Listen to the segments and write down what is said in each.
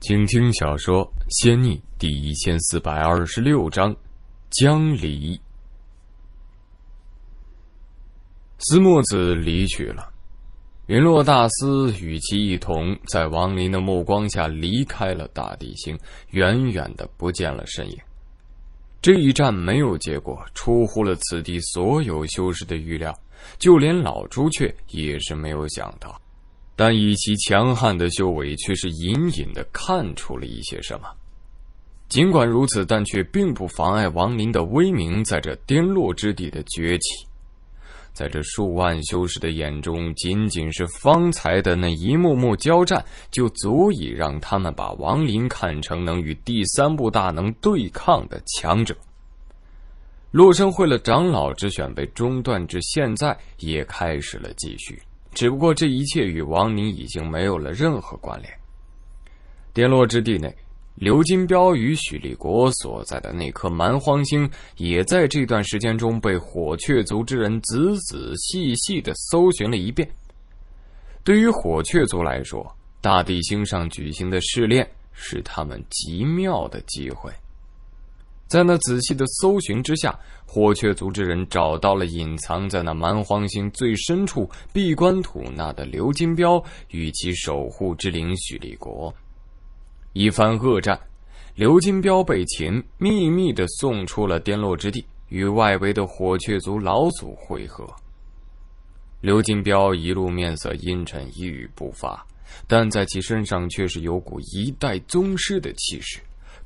请听小说《仙逆》第一千四百二十六章：江离。司墨子离去了，云落大司与其一同在王林的目光下离开了大地星，远远的不见了身影。这一战没有结果，出乎了此地所有修士的预料，就连老朱雀也是没有想到。但以其强悍的修为，却是隐隐的看出了一些什么。尽管如此，但却并不妨碍王林的威名在这跌落之地的崛起。在这数万修士的眼中，仅仅是方才的那一幕幕交战，就足以让他们把王林看成能与第三部大能对抗的强者。洛生会的长老之选被中断至现在，也开始了继续。只不过这一切与王宁已经没有了任何关联。跌落之地内，刘金彪与许立国所在的那颗蛮荒星，也在这段时间中被火雀族之人仔仔细细的搜寻了一遍。对于火雀族来说，大地星上举行的试炼是他们极妙的机会。在那仔细的搜寻之下，火雀族之人找到了隐藏在那蛮荒星最深处闭关吐纳的刘金彪与其守护之灵许立国。一番恶战，刘金彪被擒，秘密的送出了跌落之地，与外围的火雀族老祖会合。刘金彪一路面色阴沉，一语不发，但在其身上却是有股一代宗师的气势。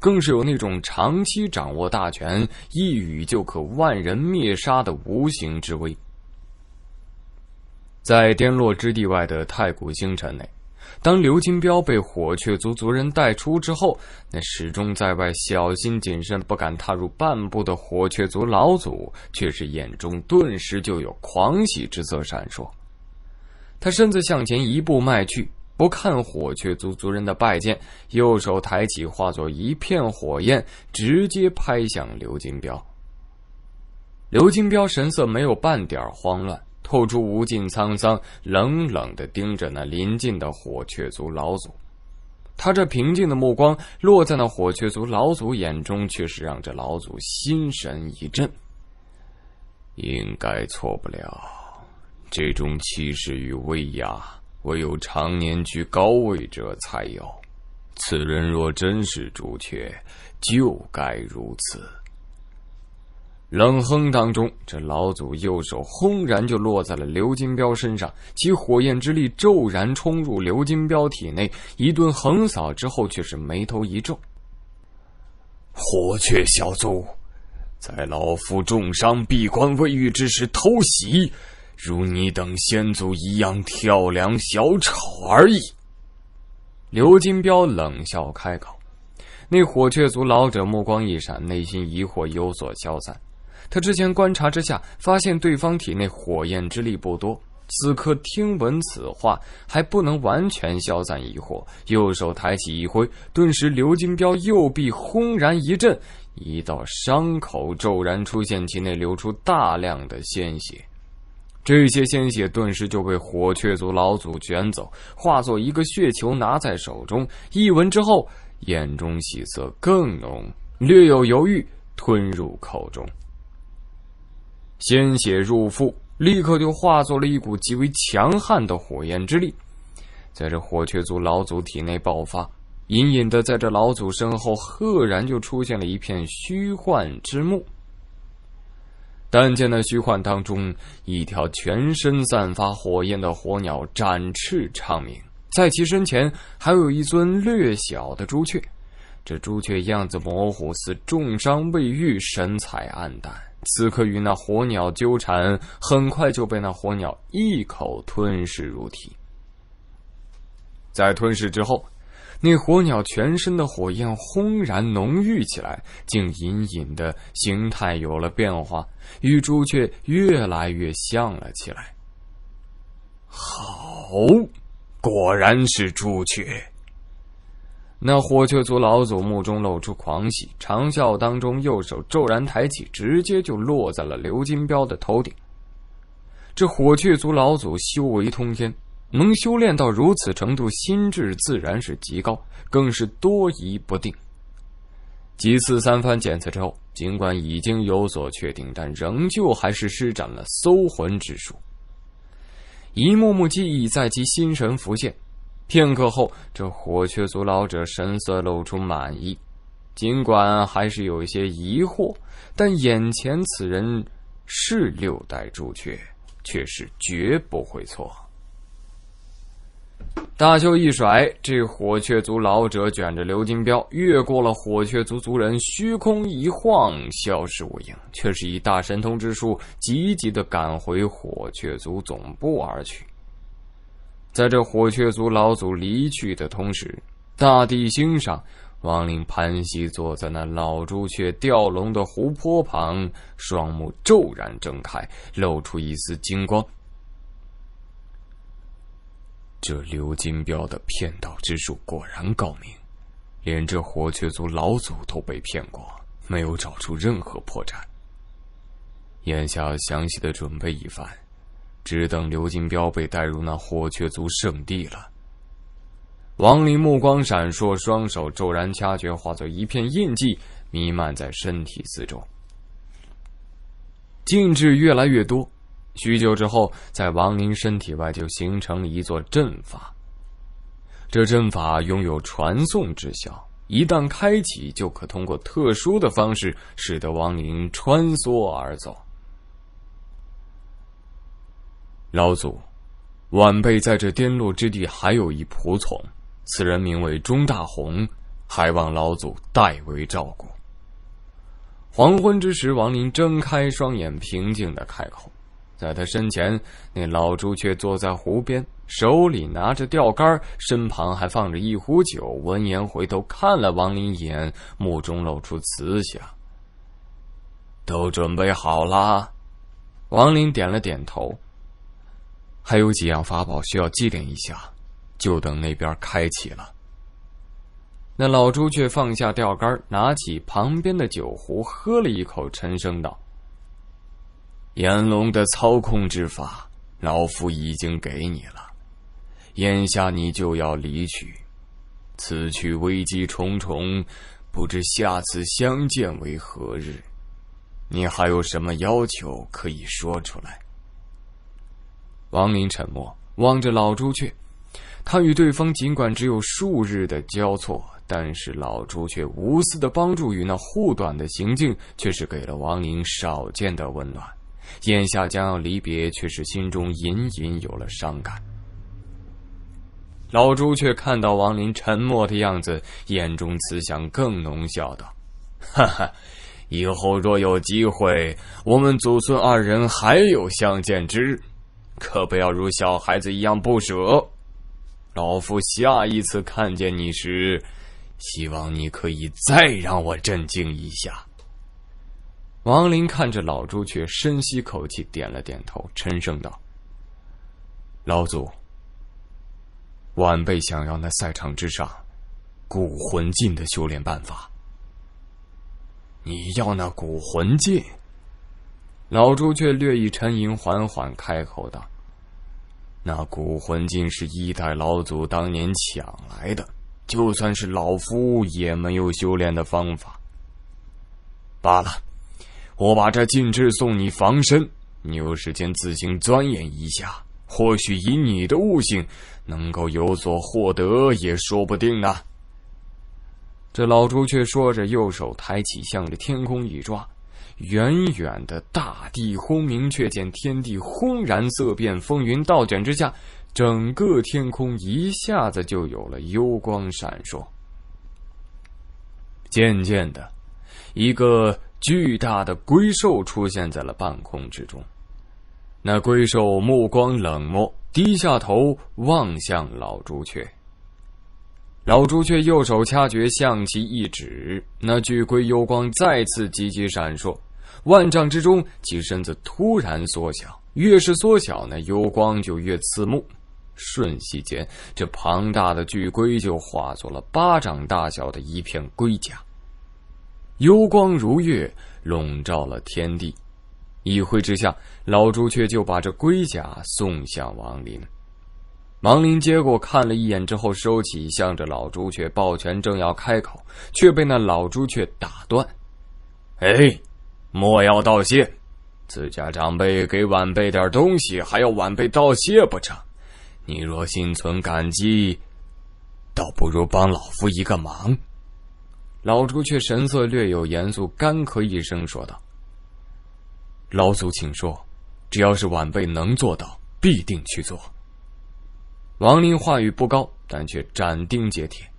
更是有那种长期掌握大权、一语就可万人灭杀的无形之威。在颠落之地外的太古星辰内，当刘金彪被火雀族族人带出之后，那始终在外小心谨慎、不敢踏入半步的火雀族老祖，却是眼中顿时就有狂喜之色闪烁。他身子向前一步迈去。不看火雀族族人的拜见，右手抬起，化作一片火焰，直接拍向刘金彪。刘金彪神色没有半点慌乱，透出无尽沧桑，冷冷的盯着那临近的火雀族老祖。他这平静的目光落在那火雀族老祖眼中，却是让这老祖心神一震。应该错不了，这种气势与威压。唯有常年居高位者才有。此人若真是朱雀，就该如此。冷哼当中，这老祖右手轰然就落在了刘金彪身上，其火焰之力骤然冲入刘金彪体内，一顿横扫之后，却是眉头一皱。火雀小卒，在老夫重伤闭关未愈之时偷袭。如你等先祖一样跳梁小丑而已。”刘金彪冷笑开口。那火雀族老者目光一闪，内心疑惑有所消散。他之前观察之下，发现对方体内火焰之力不多，此刻听闻此话，还不能完全消散疑惑。右手抬起一挥，顿时刘金彪右臂轰然一震，一道伤口骤然出现，其内流出大量的鲜血。这些鲜血顿时就被火雀族老祖卷走，化作一个血球拿在手中，一闻之后，眼中喜色更浓，略有犹豫，吞入口中。鲜血入腹，立刻就化作了一股极为强悍的火焰之力，在这火雀族老祖体内爆发，隐隐的在这老祖身后，赫然就出现了一片虚幻之幕。但见那虚幻当中，一条全身散发火焰的火鸟展翅长鸣，在其身前还有一尊略小的朱雀，这朱雀样子模糊，似重伤未愈，神采暗淡。此刻与那火鸟纠缠，很快就被那火鸟一口吞噬入体。在吞噬之后。那火鸟全身的火焰轰然浓郁起来，竟隐隐的形态有了变化，与朱雀越来越像了起来。好，果然是朱雀。那火雀族老祖目中露出狂喜，长啸当中，右手骤然抬起，直接就落在了刘金彪的头顶。这火雀族老祖修为通天。能修炼到如此程度，心智自然是极高，更是多疑不定。几次三番检测之后，尽管已经有所确定，但仍旧还是施展了搜魂之术。一幕幕记忆在其心神浮现，片刻后，这火雀族老者神色露出满意，尽管还是有一些疑惑，但眼前此人是六代朱雀，却是绝不会错。大袖一甩，这火雀族老者卷着鎏金镖，越过了火雀族族人，虚空一晃，消失无影，却是以大神通之术急急的赶回火雀族总部而去。在这火雀族老祖离去的同时，大地星上，王林盘膝坐在那老朱雀吊龙的湖泊旁，双目骤然睁开，露出一丝金光。这刘金彪的骗道之术果然高明，连这火雀族老祖都被骗过，没有找出任何破绽。眼下详细的准备一番，只等刘金彪被带入那火雀族圣地了。王林目光闪烁，双手骤然掐诀，化作一片印记，弥漫在身体四周，禁制越来越多。许久之后，在王林身体外就形成了一座阵法。这阵法拥有传送之效，一旦开启，就可通过特殊的方式，使得王林穿梭而走。老祖，晚辈在这颠落之地还有一仆从，此人名为钟大红，还望老祖代为照顾。黄昏之时，王林睁开双眼，平静的开口。在他身前，那老朱却坐在湖边，手里拿着钓竿，身旁还放着一壶酒。闻言回头看了王林一眼，目中露出慈祥。都准备好了，王林点了点头。还有几样法宝需要祭奠一下，就等那边开启了。那老朱却放下钓竿，拿起旁边的酒壶喝了一口，沉声道。炎龙的操控之法，老夫已经给你了。眼下你就要离去，此去危机重重，不知下次相见为何日。你还有什么要求可以说出来？王林沉默，望着老朱雀。他与对方尽管只有数日的交错，但是老朱雀无私的帮助与那护短的行径，却是给了王林少见的温暖。眼下将要离别，却是心中隐隐有了伤感。老朱却看到王林沉默的样子，眼中慈祥更浓，笑道：“哈哈，以后若有机会，我们祖孙二人还有相见之日，可不要如小孩子一样不舍。老夫下一次看见你时，希望你可以再让我震惊一下。”王林看着老朱，却深吸口气，点了点头，沉声道：“老祖，晚辈想要那赛场之上古魂境的修炼办法。你要那古魂镜？”老朱却略一沉吟，缓缓开口道：“那古魂镜是一代老祖当年抢来的，就算是老夫也没有修炼的方法。罢了。”我把这禁制送你防身，你有时间自行钻研一下，或许以你的悟性，能够有所获得也说不定呢。这老朱却说着，右手抬起，向着天空一抓，远远的大地轰鸣，却见天地轰然色变，风云倒卷之下，整个天空一下子就有了幽光闪烁。渐渐的，一个。巨大的龟兽出现在了半空之中，那龟兽目光冷漠，低下头望向老朱雀。老朱雀右手掐诀，向其一指，那巨龟幽光再次急急闪烁，万丈之中，其身子突然缩小，越是缩小，那幽光就越刺目。瞬息间，这庞大的巨龟就化作了巴掌大小的一片龟甲。幽光如月，笼罩了天地。一挥之下，老朱雀就把这龟甲送向王林。王林接过，看了一眼之后收起，向着老朱雀抱拳，正要开口，却被那老朱雀打断：“哎，莫要道谢，自家长辈给晚辈点东西，还要晚辈道谢不成？你若心存感激，倒不如帮老夫一个忙。”老朱却神色略有严肃，干咳一声说道：“老祖，请说，只要是晚辈能做到，必定去做。”王林话语不高，但却斩钉截铁。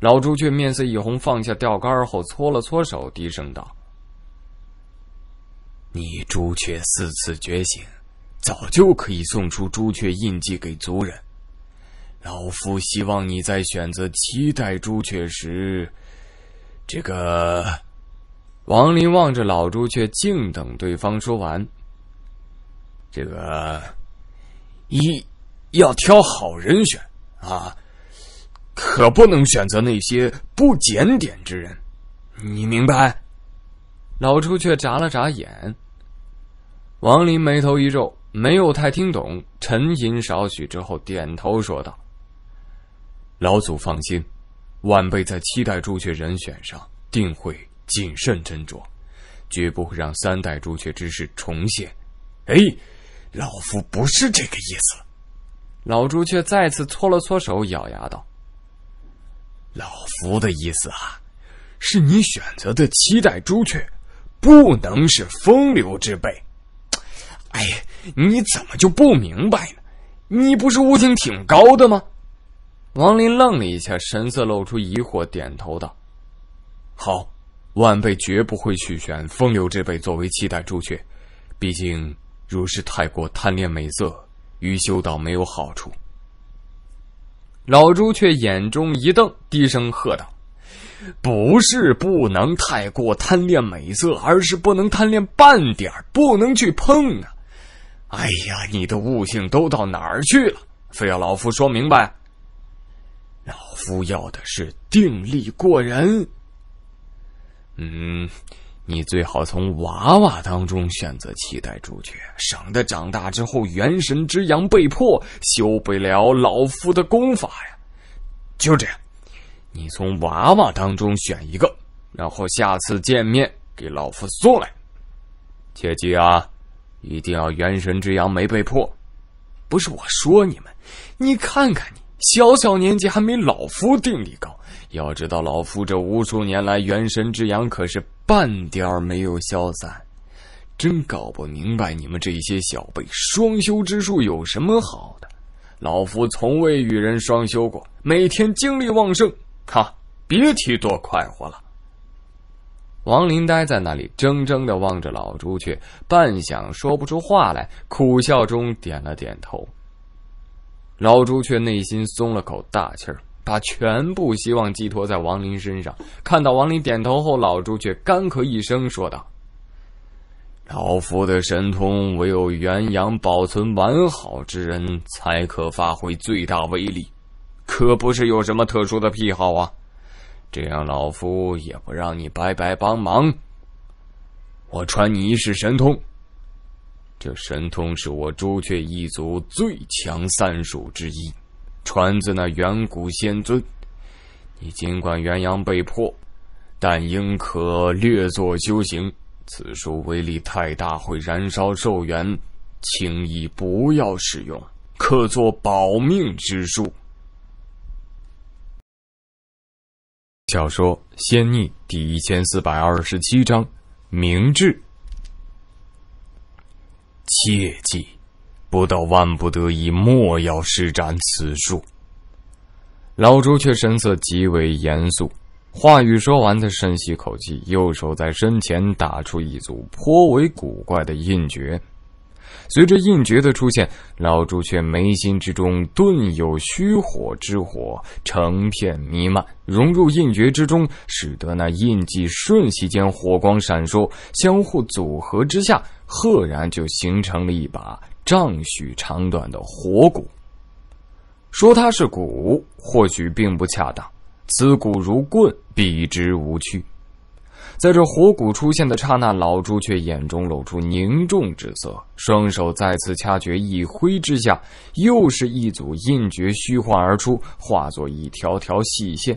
老朱却面色一红，放下钓竿后搓了搓手，低声道：“你朱雀四次觉醒，早就可以送出朱雀印记给族人。老夫希望你在选择七代朱雀时。”这个，王林望着老朱，却静等对方说完。这个，一要挑好人选啊，可不能选择那些不检点之人，你明白？老朱却眨了眨眼，王林眉头一皱，没有太听懂，沉吟少许之后，点头说道：“老祖放心。”晚辈在七代朱雀人选上定会谨慎斟酌，绝不会让三代朱雀之事重现。哎，老夫不是这个意思。老朱雀再次搓了搓手，咬牙道：“老夫的意思啊，是你选择的七代朱雀，不能是风流之辈。哎，你怎么就不明白呢？你不是悟性挺高的吗？”王林愣了一下，神色露出疑惑，点头道：“好，晚辈绝不会去选风流之辈作为期代朱雀，毕竟如是太过贪恋美色，于修道没有好处。”老朱雀眼中一瞪，低声喝道：“不是不能太过贪恋美色，而是不能贪恋半点不能去碰啊！哎呀，你的悟性都到哪儿去了？非要老夫说明白？”老夫要的是定力过人。嗯，你最好从娃娃当中选择替代主角，省得长大之后元神之阳被破，修不了老夫的功法呀。就这样，你从娃娃当中选一个，然后下次见面给老夫送来。切记啊，一定要元神之阳没被破。不是我说你们，你看看你。小小年纪还没老夫定力高，要知道老夫这无数年来元神之阳可是半点没有消散，真搞不明白你们这些小辈双修之术有什么好的。老夫从未与人双修过，每天精力旺盛，哈，别提多快活了。王林呆在那里，怔怔地望着老朱雀，半晌说不出话来，苦笑中点了点头。老朱却内心松了口大气儿，把全部希望寄托在王林身上。看到王林点头后，老朱却干咳一声说道：“老夫的神通，唯有元阳保存完好之人，才可发挥最大威力，可不是有什么特殊的癖好啊！这样，老夫也不让你白白帮忙，我传你一世神通。”这神通是我朱雀一族最强三属之一，传自那远古仙尊。你尽管元阳被破，但应可略作修行。此术威力太大，会燃烧寿元，轻易不要使用，可做保命之术。小说《仙逆》第一千四百二十七章：明智。切记，不到万不得已，莫要施展此术。老朱却神色极为严肃，话语说完，他深吸口气，右手在身前打出一组颇为古怪的印诀。随着印诀的出现，老朱却眉心之中顿有虚火之火，成片弥漫，融入印诀之中，使得那印记瞬息间火光闪烁，相互组合之下。赫然就形成了一把丈许长短的火骨。说它是骨，或许并不恰当。此骨如棍，笔直无曲。在这火骨出现的刹那，老朱却眼中露出凝重之色，双手再次掐诀，一挥之下，又是一组印诀虚幻而出，化作一条条细线。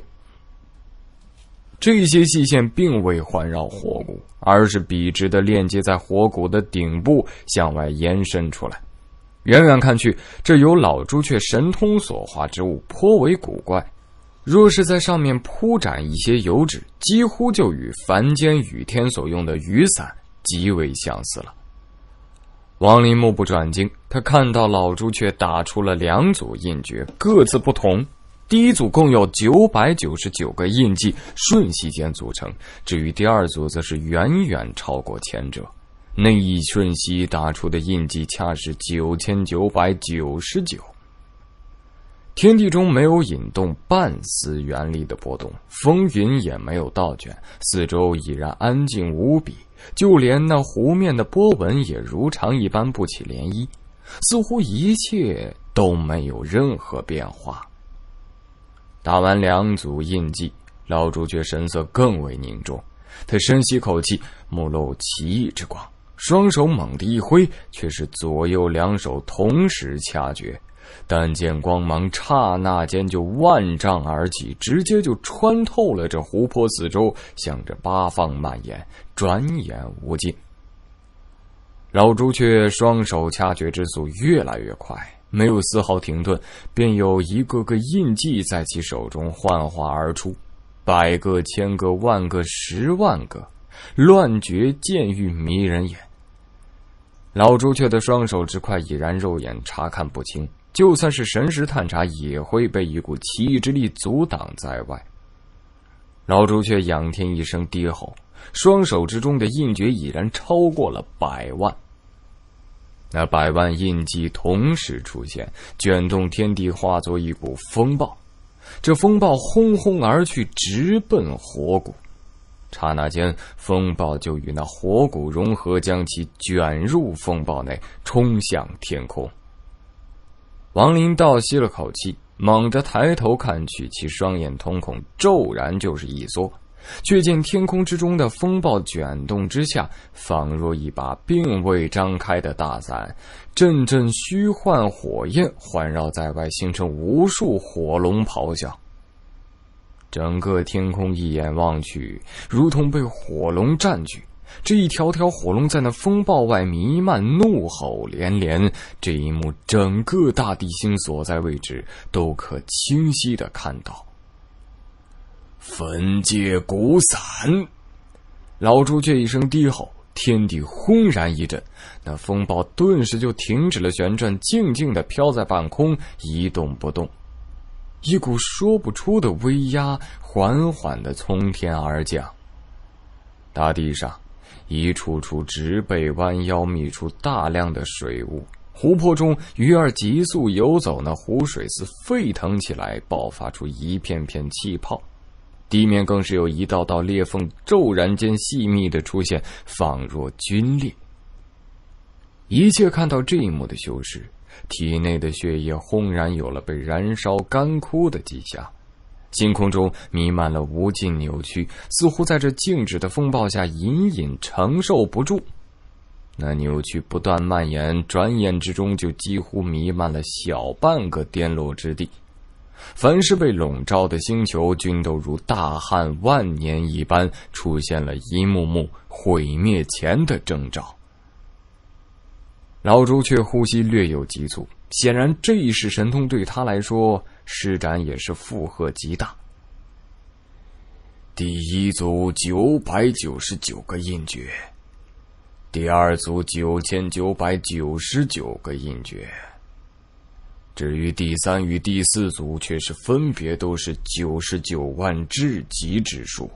这些细线并未环绕火骨，而是笔直的链接在火骨的顶部向外延伸出来。远远看去，这由老朱雀神通所化之物颇为古怪。若是在上面铺展一些油纸，几乎就与凡间雨天所用的雨伞极为相似了。王林目不转睛，他看到老朱雀打出了两组印诀，各自不同。第一组共有九百九十九个印记，瞬息间组成。至于第二组，则是远远超过前者。那一瞬息打出的印记，恰是九千九百九十九。天地中没有引动半丝元力的波动，风云也没有倒卷，四周已然安静无比，就连那湖面的波纹也如常一般不起涟漪，似乎一切都没有任何变化。打完两组印记，老朱雀神色更为凝重。他深吸口气，目露奇异之光，双手猛地一挥，却是左右两手同时掐诀。但见光芒刹那间就万丈而起，直接就穿透了这湖泊四周，向着八方蔓延，转眼无尽。老朱雀双手掐诀之速越来越快。没有丝毫停顿，便有一个个印记在其手中幻化而出，百个、千个、万个、十万个，乱绝剑欲迷人眼。老朱雀的双手之快已然肉眼查看不清，就算是神识探查，也会被一股奇异之力阻挡在外。老朱雀仰天一声低吼，双手之中的印诀已然超过了百万。那百万印记同时出现，卷动天地，化作一股风暴。这风暴轰轰而去，直奔火谷。刹那间，风暴就与那火谷融合，将其卷入风暴内，冲向天空。王林倒吸了口气，猛地抬头看去，其双眼瞳孔骤然就是一缩。却见天空之中的风暴卷动之下，仿若一把并未张开的大伞，阵阵虚幻火焰环绕在外，形成无数火龙咆哮。整个天空一眼望去，如同被火龙占据。这一条条火龙在那风暴外弥漫，怒吼连连。这一幕，整个大地星所在位置都可清晰的看到。焚界古伞，老朱却一声低吼，天地轰然一震，那风暴顿时就停止了旋转，静静的飘在半空，一动不动。一股说不出的威压缓缓的从天而降。大地上，一处处植被弯腰觅出大量的水雾，湖泊中鱼儿急速游走，那湖水似沸腾起来，爆发出一片片气泡。地面更是有一道道裂缝，骤然间细密的出现，仿若皲裂。一切看到这一幕的修士，体内的血液轰然有了被燃烧干枯的迹象。星空中弥漫了无尽扭曲，似乎在这静止的风暴下隐隐承受不住。那扭曲不断蔓延，转眼之中就几乎弥漫了小半个颠落之地。凡是被笼罩的星球，均都如大旱万年一般，出现了一幕幕毁灭前的征兆。老朱却呼吸略有急促，显然这一式神通对他来说施展也是负荷极大。第一组九百九十九个印诀，第二组九千九百九十九个印诀。至于第三与第四组，却是分别都是九十九万至极之数，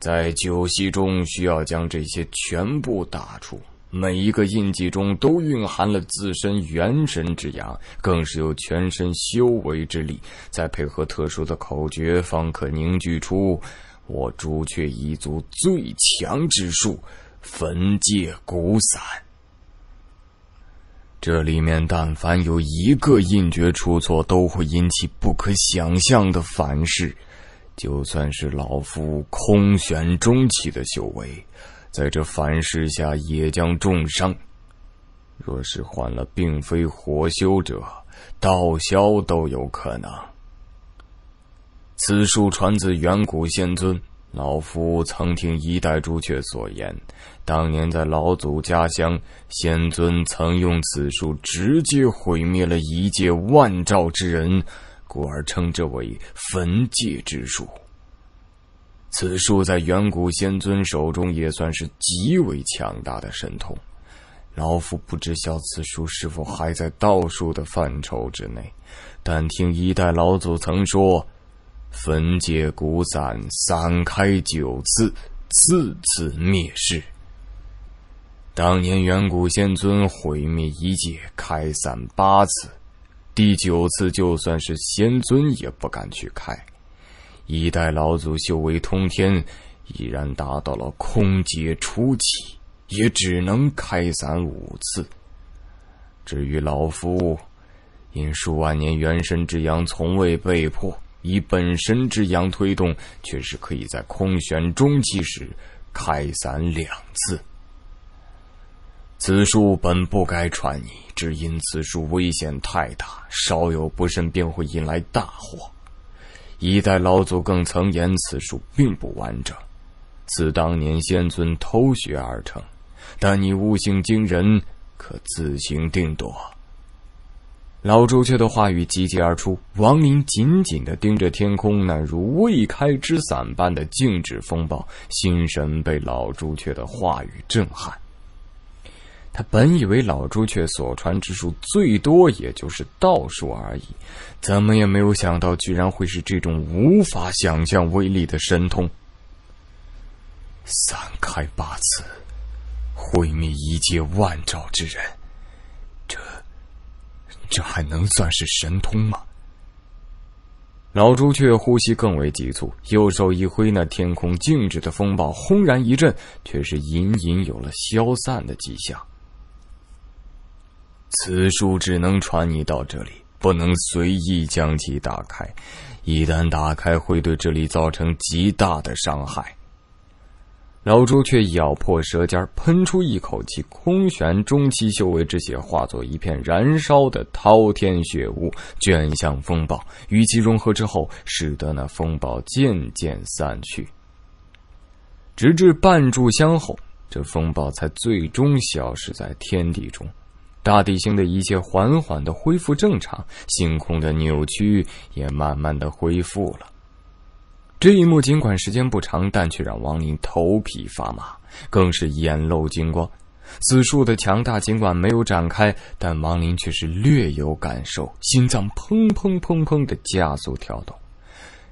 在九息中需要将这些全部打出。每一个印记中都蕴含了自身元神之阳，更是有全身修为之力，再配合特殊的口诀，方可凝聚出我朱雀一族最强之术——焚界骨散。这里面但凡有一个印诀出错，都会引起不可想象的反噬。就算是老夫空玄中期的修为，在这反噬下也将重伤。若是换了并非火修者，道消都有可能。此术传自远古仙尊，老夫曾听一代朱雀所言。当年在老祖家乡，仙尊曾用此术直接毁灭了一界万兆之人，故而称之为“焚界之术”。此术在远古仙尊手中也算是极为强大的神通。老夫不知晓此术是否还在道术的范畴之内，但听一代老祖曾说：“焚界古散，散开九次，次次灭世。”当年远古仙尊毁灭一界，开伞八次，第九次就算是仙尊也不敢去开。一代老祖修为通天，已然达到了空劫初期，也只能开伞五次。至于老夫，因数万年元神之阳从未被迫，以本身之阳推动，却是可以在空玄中期时开伞两次。此术本不该传你，只因此术危险太大，稍有不慎便会引来大祸。一代老祖更曾言，此术并不完整，自当年仙尊偷学而成。但你悟性惊人，可自行定夺。老朱雀的话语集结而出，王林紧紧的盯着天空，那如未开之伞般的静止风暴，心神被老朱雀的话语震撼。他本以为老朱雀所传之术最多也就是道术而已，怎么也没有想到，居然会是这种无法想象威力的神通。三开八次，毁灭一界万兆之人，这，这还能算是神通吗？老朱雀呼吸更为急促，右手一挥，那天空静止的风暴轰然一震，却是隐隐有了消散的迹象。此书只能传你到这里，不能随意将其打开。一旦打开，会对这里造成极大的伤害。老朱却咬破舌尖，喷出一口气，空悬中期修为之血化作一片燃烧的滔天血雾，卷向风暴，与其融合之后，使得那风暴渐渐散去。直至半炷香后，这风暴才最终消失在天地中。大地星的一切缓缓的恢复正常，星空的扭曲也慢慢的恢复了。这一幕尽管时间不长，但却让王林头皮发麻，更是眼露精光。此术的强大尽管没有展开，但王林却是略有感受，心脏砰砰砰砰的加速跳动，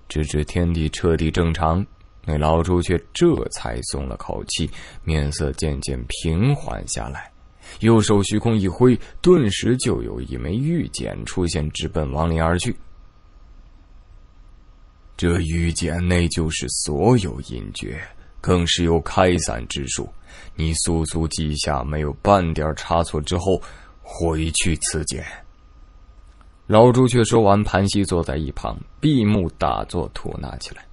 直至天地彻底正常，那老朱却这才松了口气，面色渐渐平缓下来。右手虚空一挥，顿时就有一枚玉简出现，直奔王林而去。这玉简内就是所有隐诀，更是有开散之术。你速速记下，没有半点差错之后，回去此简。老朱却说完，盘膝坐在一旁，闭目打坐，吐纳起来。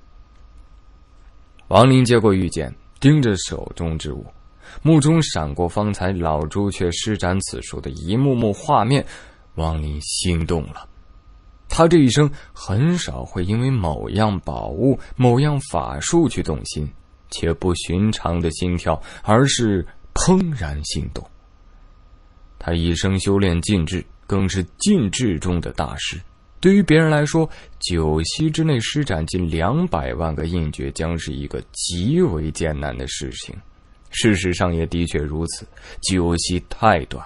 王林接过玉简，盯着手中之物。目中闪过方才老朱却施展此术的一幕幕画面，王林心动了。他这一生很少会因为某样宝物、某样法术去动心，且不寻常的心跳，而是怦然心动。他一生修炼禁制，更是禁制中的大师。对于别人来说，九息之内施展近两百万个印诀，将是一个极为艰难的事情。事实上也的确如此，九息太短。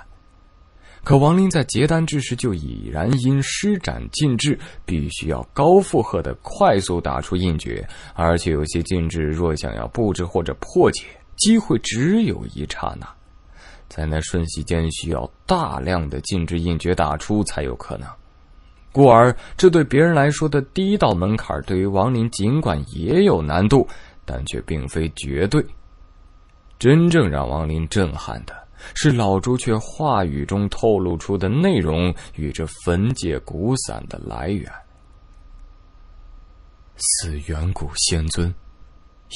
可王林在结丹之时，就已然因施展禁制，必须要高负荷的快速打出印诀，而且有些禁制若想要布置或者破解，机会只有一刹那，在那瞬息间需要大量的禁制印诀打出才有可能。故而，这对别人来说的第一道门槛，对于王林尽管也有难度，但却并非绝对。真正让王林震撼的是，老朱却话语中透露出的内容与这焚界古伞的来源，死远古仙尊，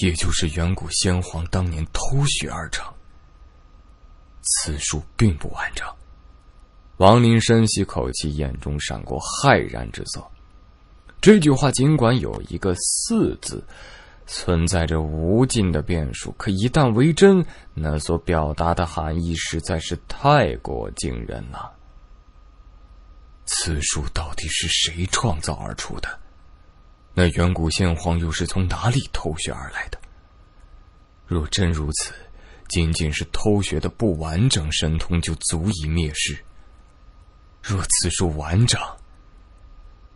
也就是远古先皇当年偷学而成。此书并不完整。王林深吸口气，眼中闪过骇然之色。这句话尽管有一个“似”字。存在着无尽的变数，可一旦为真，那所表达的含义实在是太过惊人了。此术到底是谁创造而出的？那远古先皇又是从哪里偷学而来的？若真如此，仅仅是偷学的不完整神通就足以灭世。若此术完整……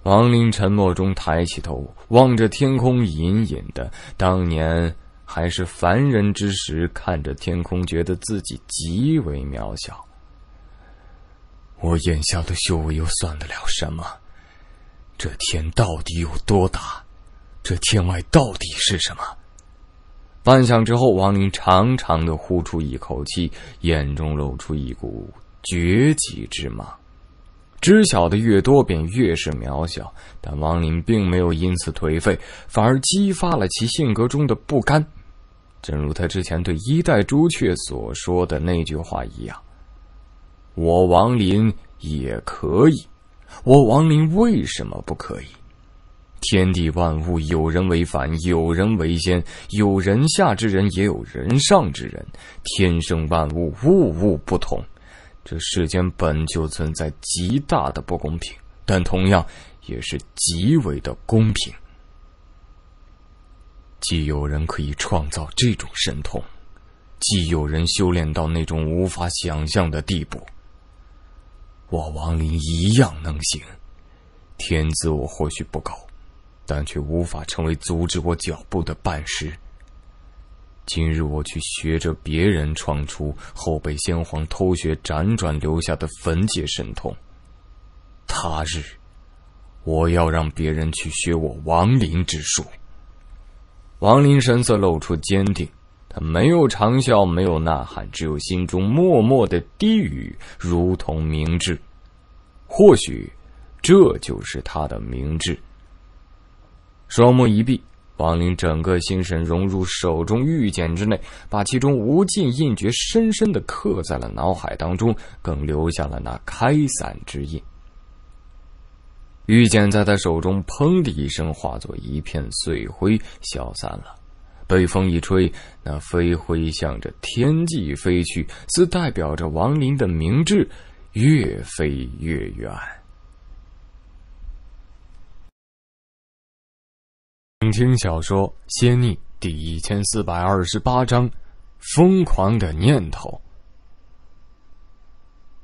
王林沉默中抬起头，望着天空，隐隐的，当年还是凡人之时，看着天空，觉得自己极为渺小。我眼下的修为又算得了什么？这天到底有多大？这天外到底是什么？半晌之后，王林长长的呼出一口气，眼中露出一股绝技之芒。知晓的越多，便越是渺小。但王林并没有因此颓废，反而激发了其性格中的不甘。正如他之前对一代朱雀所说的那句话一样：“我王林也可以，我王林为什么不可以？天地万物，有人为凡，有人为先，有人下之人，也有人上之人。天生万物，物物不同。”这世间本就存在极大的不公平，但同样也是极为的公平。既有人可以创造这种神通，既有人修炼到那种无法想象的地步，我王林一样能行。天资我或许不高，但却无法成为阻止我脚步的绊石。今日我去学着别人创出后被先皇偷学辗转留下的焚界神通，他日我要让别人去学我亡灵之术。王林神色露出坚定，他没有长啸，没有呐喊，只有心中默默的低语，如同明智。或许这就是他的明智。双目一闭。王林整个心神融入手中玉剑之内，把其中无尽印诀深深的刻在了脑海当中，更留下了那开伞之印。玉剑在他手中，砰的一声化作一片碎灰消散了，被风一吹，那飞灰向着天际飞去，似代表着王林的明智，越飞越远。听小说《仙逆》第一千四百二十八章《疯狂的念头》。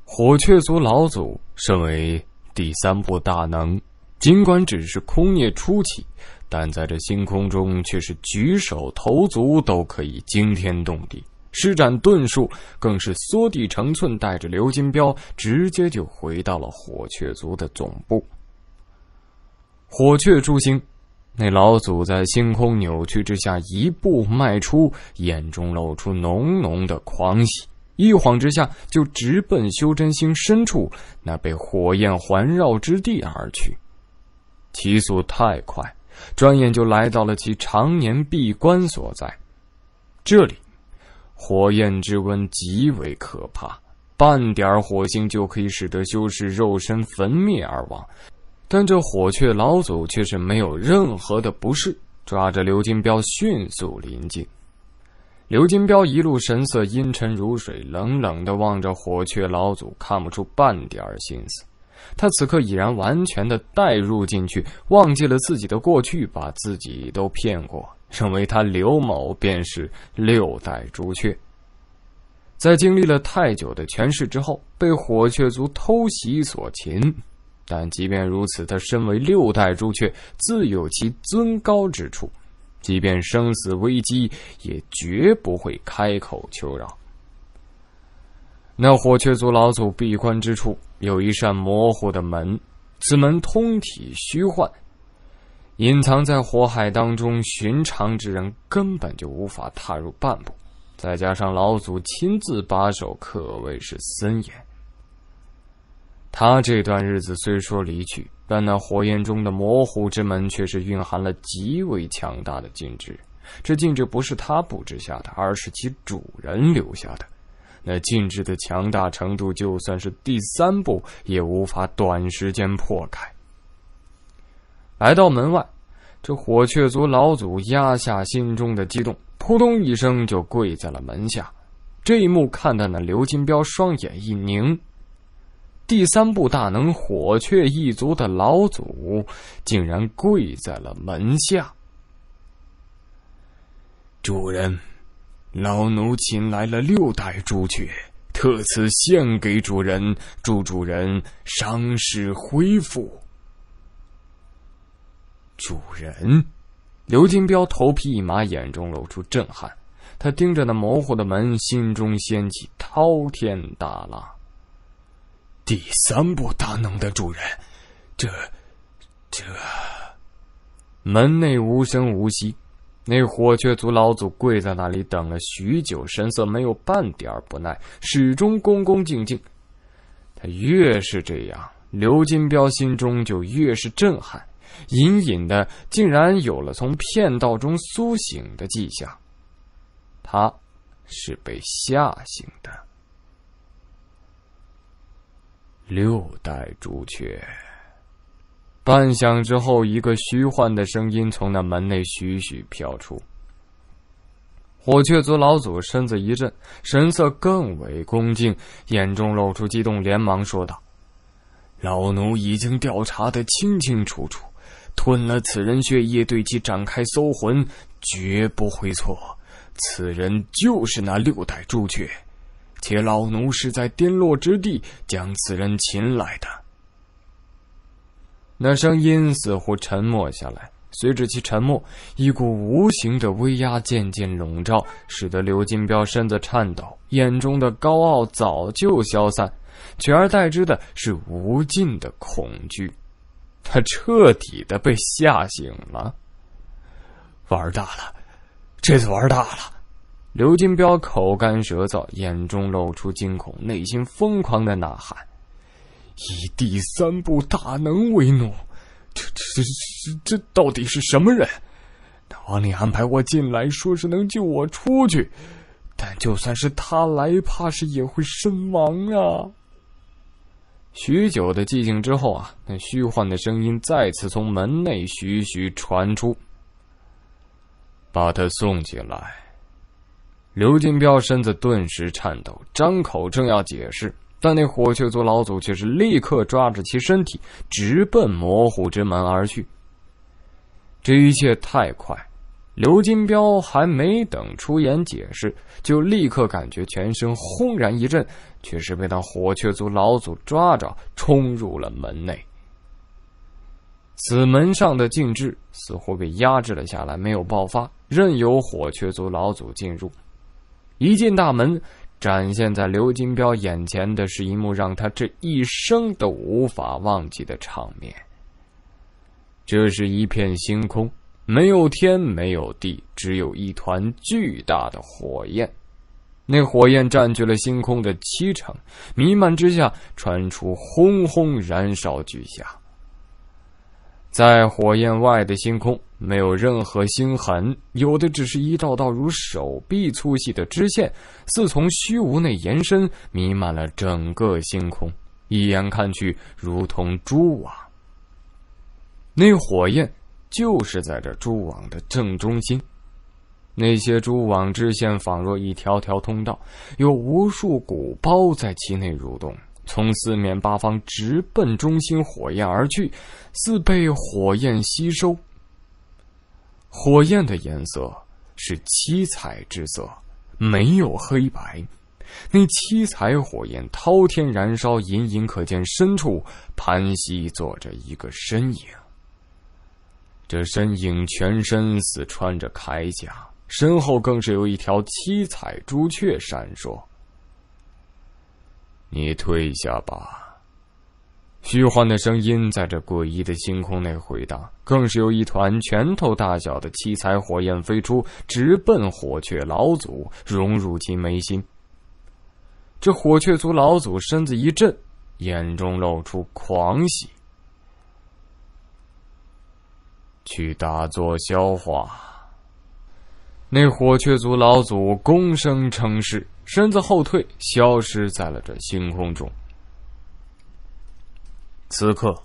火雀族老祖身为第三部大能，尽管只是空涅初期，但在这星空中却是举手投足都可以惊天动地。施展遁术更是缩地成寸，带着刘金彪直接就回到了火雀族的总部。火雀诸星。那老祖在星空扭曲之下一步迈出，眼中露出浓浓的狂喜，一晃之下就直奔修真星深处那被火焰环绕之地而去。其速太快，转眼就来到了其常年闭关所在。这里，火焰之温极为可怕，半点火星就可以使得修士肉身焚灭而亡。但这火雀老祖却是没有任何的不适，抓着刘金彪迅速临近。刘金彪一路神色阴沉如水，冷冷的望着火雀老祖，看不出半点心思。他此刻已然完全的代入进去，忘记了自己的过去，把自己都骗过，认为他刘某便是六代朱雀。在经历了太久的权势之后，被火雀族偷袭所擒。但即便如此，他身为六代朱雀，自有其尊高之处。即便生死危机，也绝不会开口求饶。那火雀族老祖闭关之处有一扇模糊的门，此门通体虚幻，隐藏在火海当中，寻常之人根本就无法踏入半步。再加上老祖亲自把守，可谓是森严。他这段日子虽说离去，但那火焰中的模糊之门却是蕴含了极为强大的禁制。这禁制不是他布置下的，而是其主人留下的。那禁制的强大程度，就算是第三步也无法短时间破开。来到门外，这火雀族老祖压下心中的激动，扑通一声就跪在了门下。这一幕看到那刘金彪，双眼一凝。第三部大能火雀一族的老祖竟然跪在了门下。主人，老奴请来了六代朱雀，特此献给主人，祝主人伤势恢复。主人，刘金彪头皮一麻，眼中露出震撼。他盯着那模糊的门，心中掀起滔天大浪。第三部大能的主人，这这，门内无声无息，那火雀族老祖跪在那里等了许久，神色没有半点不耐，始终恭恭敬敬。他越是这样，刘金彪心中就越是震撼，隐隐的竟然有了从骗道中苏醒的迹象。他是被吓醒的。六代朱雀。半响之后，一个虚幻的声音从那门内徐徐飘出。火雀族老祖身子一震，神色更为恭敬，眼中露出激动，连忙说道：“老奴已经调查的清清楚楚，吞了此人血液，对其展开搜魂，绝不会错。此人就是那六代朱雀。”且老奴是在跌落之地将此人擒来的。那声音似乎沉默下来，随着其沉默，一股无形的威压渐渐笼罩，使得刘金彪身子颤抖，眼中的高傲早就消散，取而代之的是无尽的恐惧。他彻底的被吓醒了，玩大了，这次玩大了。刘金彪口干舌燥，眼中露出惊恐，内心疯狂的呐喊：“以第三部大能为奴，这这这这到底是什么人？那王力安排我进来，说是能救我出去，但就算是他来，怕是也会身亡啊！”许久的寂静之后啊，那虚幻的声音再次从门内徐徐传出：“把他送进来。”刘金彪身子顿时颤抖，张口正要解释，但那火雀族老祖却是立刻抓着其身体，直奔魔虎之门而去。这一切太快，刘金彪还没等出言解释，就立刻感觉全身轰然一震，却是被那火雀族老祖抓着冲入了门内。此门上的禁制似乎被压制了下来，没有爆发，任由火雀族老祖进入。一进大门，展现在刘金彪眼前的是一幕让他这一生都无法忘记的场面。这是一片星空，没有天，没有地，只有一团巨大的火焰。那火焰占据了星空的七成，弥漫之下，传出轰轰燃烧巨响。在火焰外的星空没有任何星痕，有的只是一道道如手臂粗细的支线，似从虚无内延伸，弥漫了整个星空，一眼看去如同蛛网。那火焰就是在这蛛网的正中心，那些蛛网支线仿若一条条通道，有无数鼓包在其内蠕动。从四面八方直奔中心火焰而去，似被火焰吸收。火焰的颜色是七彩之色，没有黑白。那七彩火焰滔天燃烧，隐隐可见深处盘膝坐着一个身影。这身影全身似穿着铠甲，身后更是有一条七彩朱雀闪烁。你退下吧。虚幻的声音在这诡异的星空内回荡，更是由一团拳头大小的七彩火焰飞出，直奔火雀老祖，融入其眉心。这火雀族老祖身子一震，眼中露出狂喜，去打坐消化。那火雀族老祖躬声称是。身子后退，消失在了这星空中。此刻，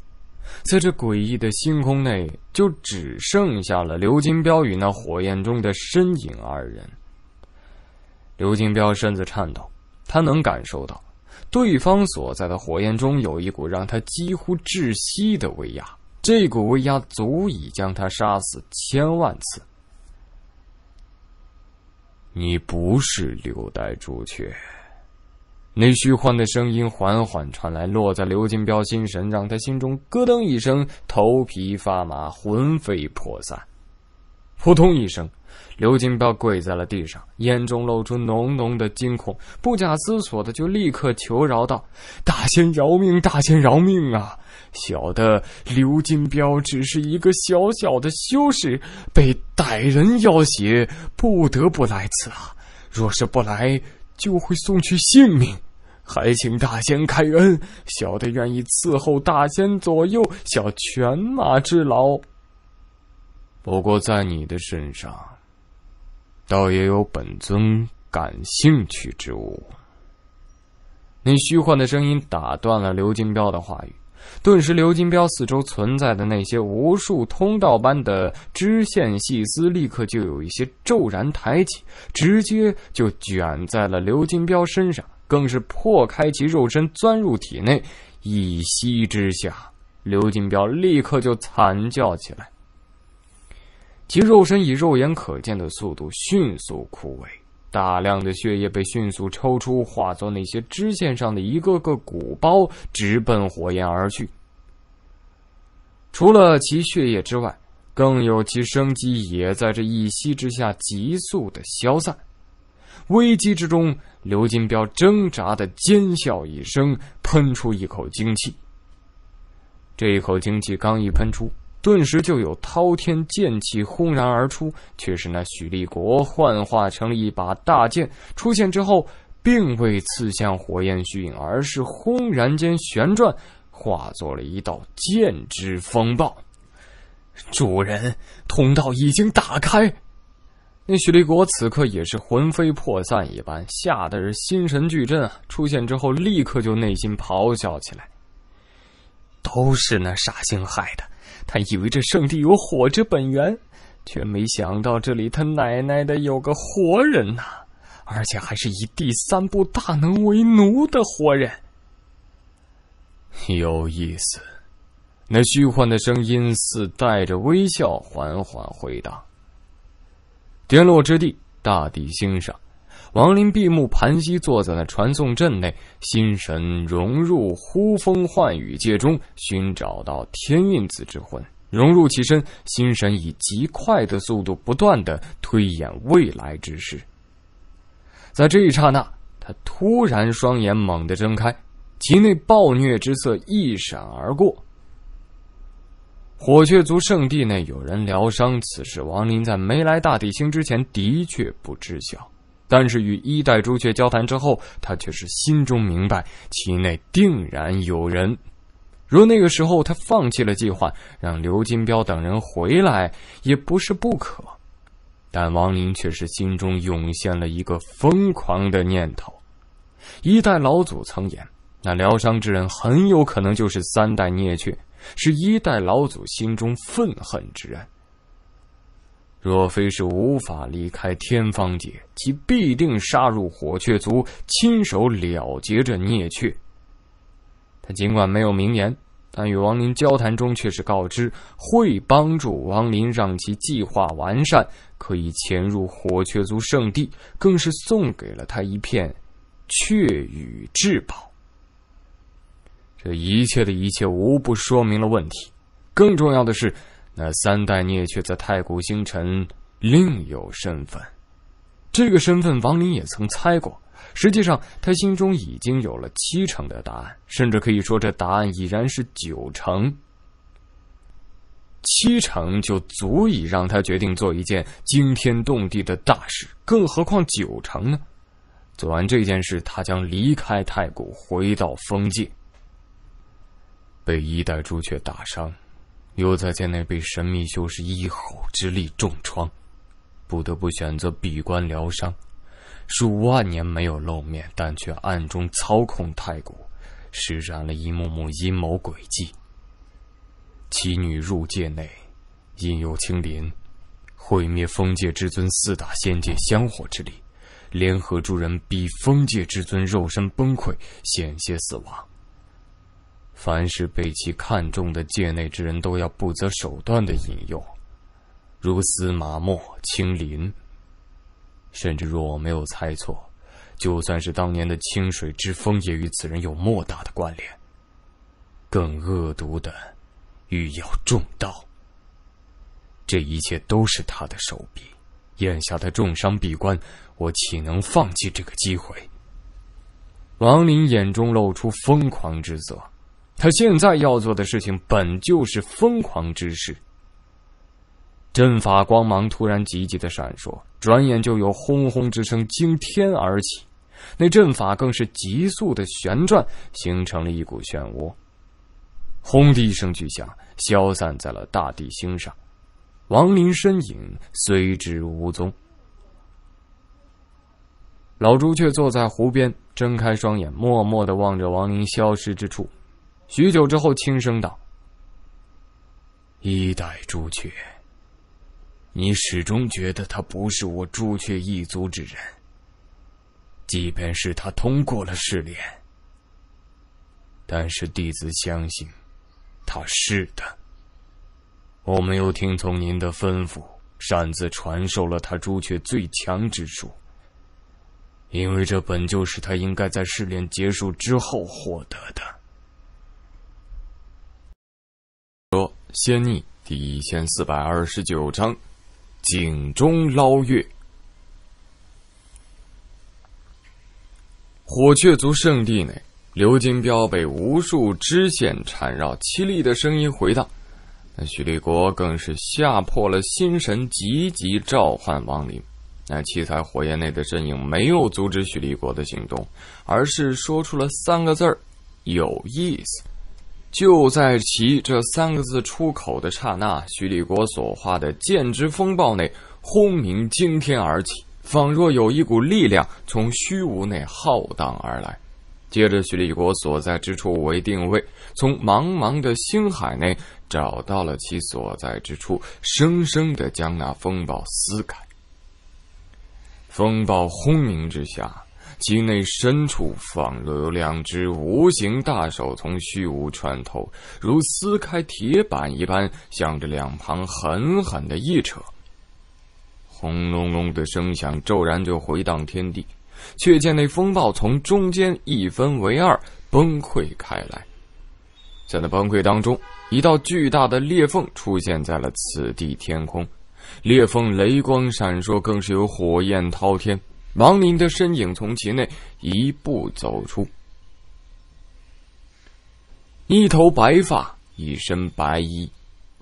在这诡异的星空内，就只剩下了刘金彪与那火焰中的身影二人。刘金彪身子颤抖，他能感受到，对方所在的火焰中有一股让他几乎窒息的威压，这股威压足以将他杀死千万次。你不是刘代朱雀，那虚幻的声音缓缓传来，落在刘金彪心神，让他心中咯噔一声，头皮发麻，魂飞魄散。扑通一声，刘金彪跪在了地上，眼中露出浓浓的惊恐，不假思索的就立刻求饶道：“大仙饶命，大仙饶命啊！”小的刘金彪只是一个小小的修士，被歹人要挟，不得不来此啊！若是不来，就会送去性命。还请大仙开恩，小的愿意伺候大仙左右，小犬马之劳。不过，在你的身上，倒也有本尊感兴趣之物。那虚幻的声音打断了刘金彪的话语。顿时，刘金彪四周存在的那些无数通道般的支线细丝，立刻就有一些骤然抬起，直接就卷在了刘金彪身上，更是破开其肉身，钻入体内。一吸之下，刘金彪立刻就惨叫起来，其肉身以肉眼可见的速度迅速枯萎。大量的血液被迅速抽出，化作那些支线上的一个个鼓包，直奔火焰而去。除了其血液之外，更有其生机也在这一息之下急速的消散。危机之中，刘金彪挣扎的尖笑一声，喷出一口精气。这一口精气刚一喷出。顿时就有滔天剑气轰然而出，却是那许立国幻化成了一把大剑。出现之后，并未刺向火焰虚影，而是轰然间旋转，化作了一道剑之风暴。主人，通道已经打开。那许立国此刻也是魂飞魄散一般，吓得是心神俱震啊！出现之后，立刻就内心咆哮起来。都是那傻星害的！他以为这圣地有火之本源，却没想到这里他奶奶的有个活人呐，而且还是以第三部大能为奴的活人。有意思，那虚幻的声音似带着微笑，缓缓回荡。跌落之地，大地星上。”王林闭目盘膝坐在那传送阵内，心神融入呼风唤雨界中，寻找到天运子之魂，融入其身，心神以极快的速度不断的推演未来之事。在这一刹那，他突然双眼猛地睁开，其内暴虐之色一闪而过。火雀族圣地内有人疗伤，此事王林在没来大地星之前的确不知晓。但是与一代朱雀交谈之后，他却是心中明白，其内定然有人。若那个时候他放弃了计划，让刘金彪等人回来也不是不可。但王林却是心中涌现了一个疯狂的念头：一代老祖曾言，那疗伤之人很有可能就是三代孽雀，是一代老祖心中愤恨之人。若非是无法离开天方界，其必定杀入火雀族，亲手了结这孽雀。他尽管没有明言，但与王林交谈中却是告知会帮助王林，让其计划完善，可以潜入火雀族圣地，更是送给了他一片雀羽至宝。这一切的一切，无不说明了问题。更重要的是。那三代孽却在太古星辰另有身份，这个身份王林也曾猜过。实际上，他心中已经有了七成的答案，甚至可以说这答案已然是九成。七成就足以让他决定做一件惊天动地的大事，更何况九成呢？做完这件事，他将离开太古，回到封界。被一代朱雀打伤。又在界内被神秘修士一吼之力重创，不得不选择闭关疗伤，数万年没有露面，但却暗中操控太古，施展了一幕幕阴谋诡计。其女入界内，引诱青莲，毁灭封界至尊四大仙界香火之力，联合诸人逼封界至尊肉身崩溃，险些死亡。凡是被其看中的界内之人都要不择手段的引诱，如司马莫、青林。甚至若我没有猜错，就算是当年的清水之风也与此人有莫大的关联。更恶毒的，欲要重刀。这一切都是他的手笔。眼下他重伤闭关，我岂能放弃这个机会？王林眼中露出疯狂之色。他现在要做的事情本就是疯狂之事。阵法光芒突然急急的闪烁，转眼就有轰轰之声惊天而起，那阵法更是急速的旋转，形成了一股漩涡。轰的一声巨响，消散在了大地星上，王林身影随之无踪。老朱却坐在湖边，睁开双眼，默默的望着王林消失之处。许久之后，轻声道：“一代朱雀，你始终觉得他不是我朱雀一族之人。即便是他通过了试炼，但是弟子相信，他是的。我没有听从您的吩咐，擅自传授了他朱雀最强之术，因为这本就是他应该在试炼结束之后获得的。”仙逆第一千四百二十九章：井中捞月。火雀族圣地内，刘金彪被无数支线缠绕，凄厉的声音回荡。那许立国更是吓破了心神，急急召唤亡灵。那七彩火焰内的身影没有阻止许立国的行动，而是说出了三个字儿：“有意思。”就在其这三个字出口的刹那，徐立国所画的剑之风暴内轰鸣惊天而起，仿若有一股力量从虚无内浩荡而来。接着，徐立国所在之处为定位，从茫茫的星海内找到了其所在之处，生生的将那风暴撕开。风暴轰鸣之下。机内深处，仿若有两只无形大手从虚无穿透，如撕开铁板一般，向着两旁狠狠的一扯。轰隆隆的声响骤然就回荡天地，却见那风暴从中间一分为二，崩溃开来。在那崩溃当中，一道巨大的裂缝出现在了此地天空，裂缝雷光闪烁，更是有火焰滔天。王林的身影从其内一步走出，一头白发，一身白衣。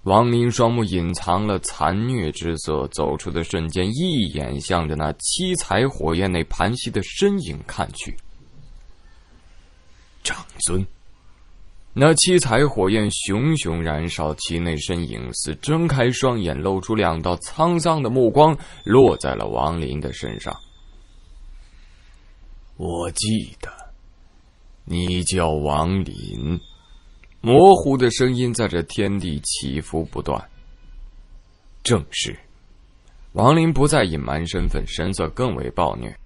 王林双目隐藏了残虐之色，走出的瞬间，一眼向着那七彩火焰内盘膝的身影看去。长尊，那七彩火焰熊熊燃烧，其内身影似睁开双眼，露出两道沧桑的目光，落在了王林的身上。我记得，你叫王林。模糊的声音在这天地起伏不断。正是，王林不再隐瞒身份，神色更为暴虐。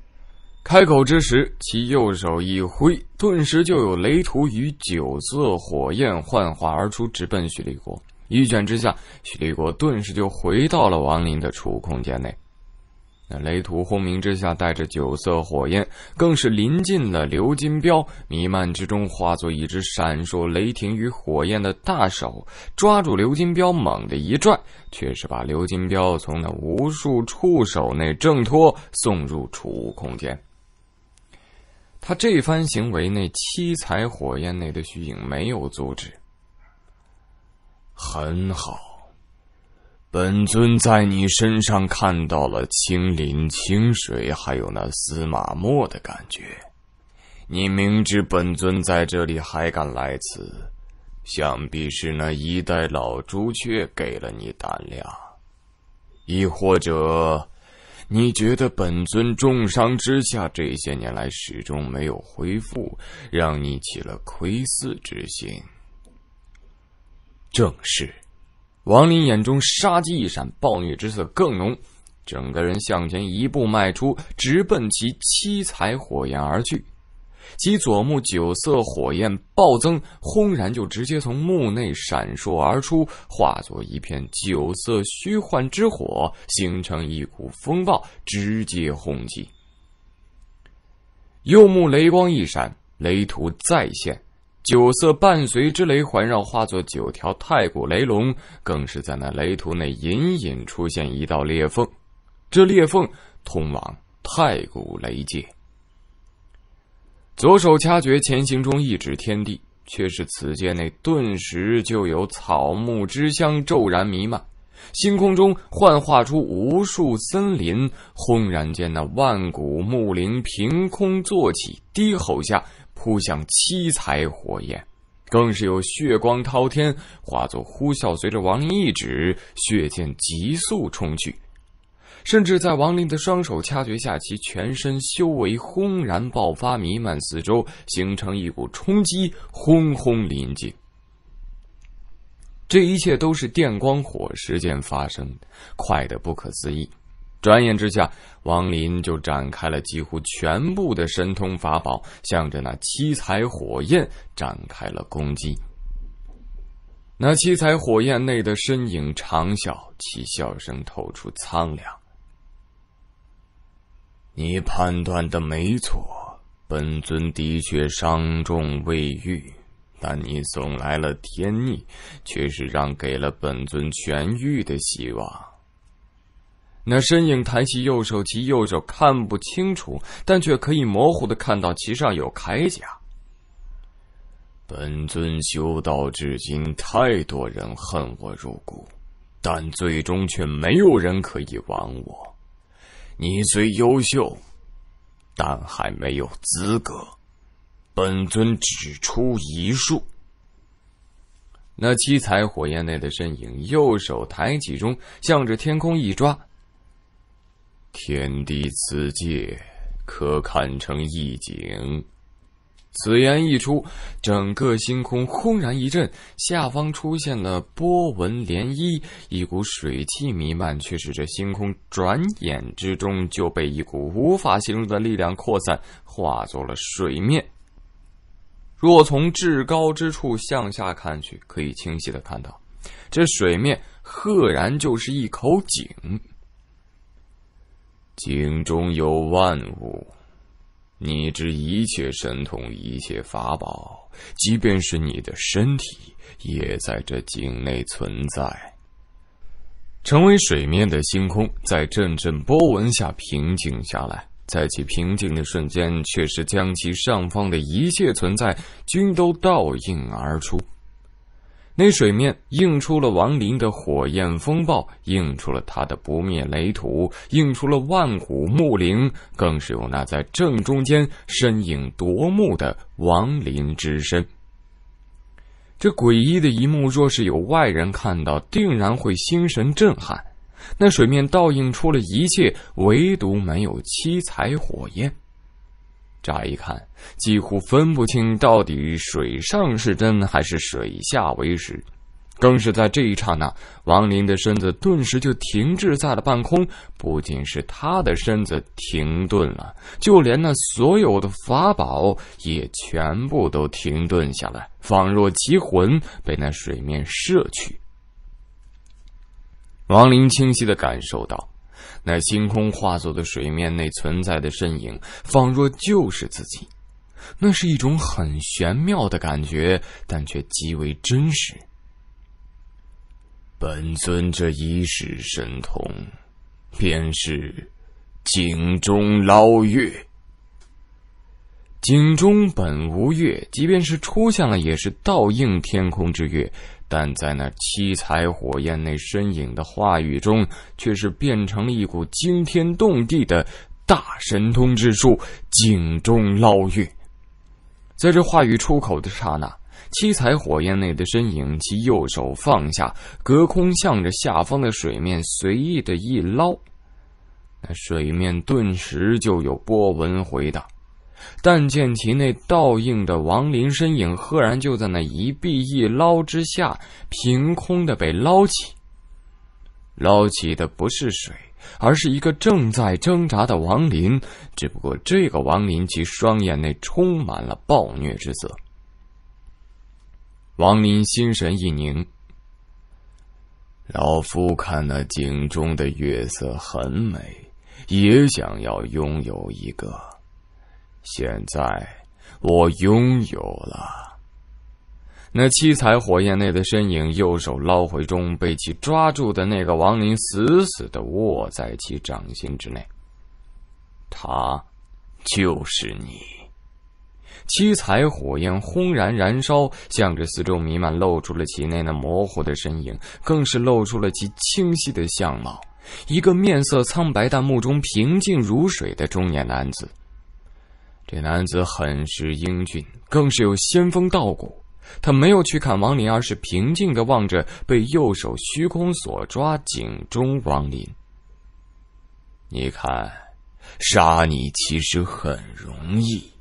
开口之时，其右手一挥，顿时就有雷图与九色火焰幻化而出，直奔许立国。一卷之下，许立国顿时就回到了王林的储物空间内。那雷图轰鸣之下，带着九色火焰，更是临近了刘金彪。弥漫之中，化作一只闪烁雷霆与火焰的大手，抓住刘金彪，猛地一拽，却是把刘金彪从那无数触手内挣脱，送入储物空间。他这番行为，那七彩火焰内的虚影没有阻止。很好。本尊在你身上看到了青林、清水，还有那司马墨的感觉。你明知本尊在这里，还敢来此，想必是那一代老朱雀给了你胆量，亦或者，你觉得本尊重伤之下，这些年来始终没有恢复，让你起了窥伺之心。正是。王林眼中杀机一闪，暴虐之色更浓，整个人向前一步迈出，直奔其七彩火焰而去。其左目九色火焰暴增，轰然就直接从目内闪烁而出，化作一片九色虚幻之火，形成一股风暴，直接轰击。右目雷光一闪，雷图再现。九色伴随之雷环绕，化作九条太古雷龙，更是在那雷图内隐隐出现一道裂缝，这裂缝通往太古雷界。左手掐诀前行中，一指天地，却是此界内顿时就有草木之香骤然弥漫，星空中幻化出无数森林，轰然间那万古木灵凭空坐起，低吼下。扑向七彩火焰，更是有血光滔天，化作呼啸，随着王林一指，血剑急速冲去，甚至在王林的双手掐诀下，其全身修为轰然爆发，弥漫四周，形成一股冲击，轰轰临近。这一切都是电光火石间发生，快得不可思议。转眼之下，王林就展开了几乎全部的神通法宝，向着那七彩火焰展开了攻击。那七彩火焰内的身影长啸，其笑声透出苍凉。你判断的没错，本尊的确伤重未愈，但你送来了天逆，却是让给了本尊痊愈的希望。那身影抬起右手，其右手看不清楚，但却可以模糊的看到其上有铠甲。本尊修道至今，太多人恨我入骨，但最终却没有人可以亡我。你虽优秀，但还没有资格。本尊只出一术。那七彩火焰内的身影右手抬起中，向着天空一抓。天地此界，可看成一景。此言一出，整个星空轰然一震，下方出现了波纹涟漪，一股水汽弥漫，却使这星空转眼之中就被一股无法形容的力量扩散，化作了水面。若从至高之处向下看去，可以清晰的看到，这水面赫然就是一口井。井中有万物，你之一切神通、一切法宝，即便是你的身体，也在这井内存在。成为水面的星空，在阵阵波纹下平静下来，在其平静的瞬间，却是将其上方的一切存在，均都倒映而出。那水面映出了亡灵的火焰风暴，映出了他的不灭雷图，映出了万古木灵，更是有那在正中间身影夺目的亡灵之身。这诡异的一幕，若是有外人看到，定然会心神震撼。那水面倒映出了一切，唯独没有七彩火焰。乍一看，几乎分不清到底水上是真还是水下为实。更是在这一刹那，王林的身子顿时就停滞在了半空。不仅是他的身子停顿了，就连那所有的法宝也全部都停顿下来，仿若其魂被那水面摄去。王林清晰的感受到。那星空化作的水面内存在的身影，仿若就是自己。那是一种很玄妙的感觉，但却极为真实。本尊这一世神通，便是井中捞月。井中本无月，即便是出现了，也是倒映天空之月。但在那七彩火焰内身影的话语中，却是变成了一股惊天动地的大神通之术——井中捞月。在这话语出口的刹那，七彩火焰内的身影其右手放下，隔空向着下方的水面随意的一捞，那水面顿时就有波纹回荡。但见其那倒映的亡灵身影，赫然就在那一臂一捞之下，凭空的被捞起。捞起的不是水，而是一个正在挣扎的亡灵。只不过这个亡灵其双眼内充满了暴虐之色。王林心神一凝，老夫看那井中的月色很美，也想要拥有一个。现在，我拥有了那七彩火焰内的身影，右手捞回中被其抓住的那个亡灵，死死的握在其掌心之内。他，就是你。七彩火焰轰然燃烧，向着四周弥漫，露出了其内那模糊的身影，更是露出了其清晰的相貌——一个面色苍白但目中平静如水的中年男子。这男子很是英俊，更是有仙风道骨。他没有去看王林，而是平静的望着被右手虚空所抓井中王林。你看，杀你其实很容易。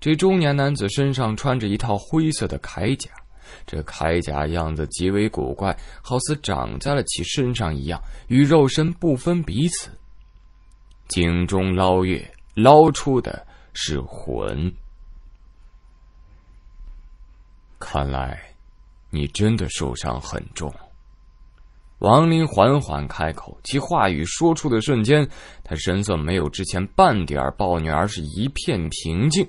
这中年男子身上穿着一套灰色的铠甲，这铠甲样子极为古怪，好似长在了其身上一样，与肉身不分彼此。井中捞月。捞出的是魂。看来，你真的受伤很重。王林缓缓开口，其话语说出的瞬间，他神色没有之前半点暴虐，而是一片平静。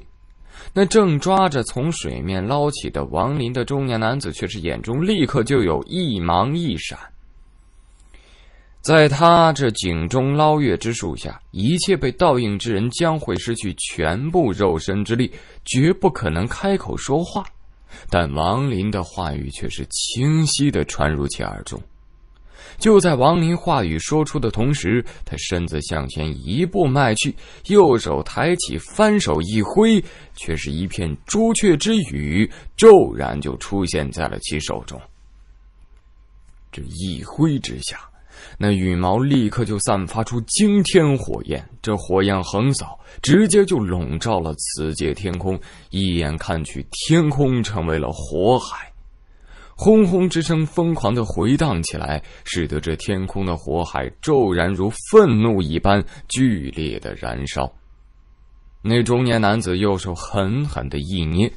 那正抓着从水面捞起的王林的中年男子，却是眼中立刻就有一芒一闪。在他这井中捞月之术下，一切被倒映之人将会失去全部肉身之力，绝不可能开口说话。但王林的话语却是清晰的传入其耳中。就在王林话语说出的同时，他身子向前一步迈去，右手抬起，翻手一挥，却是一片朱雀之羽骤然就出现在了其手中。这一挥之下。那羽毛立刻就散发出惊天火焰，这火焰横扫，直接就笼罩了此界天空。一眼看去，天空成为了火海，轰轰之声疯狂的回荡起来，使得这天空的火海骤然如愤怒一般剧烈的燃烧。那中年男子右手狠狠的一捏。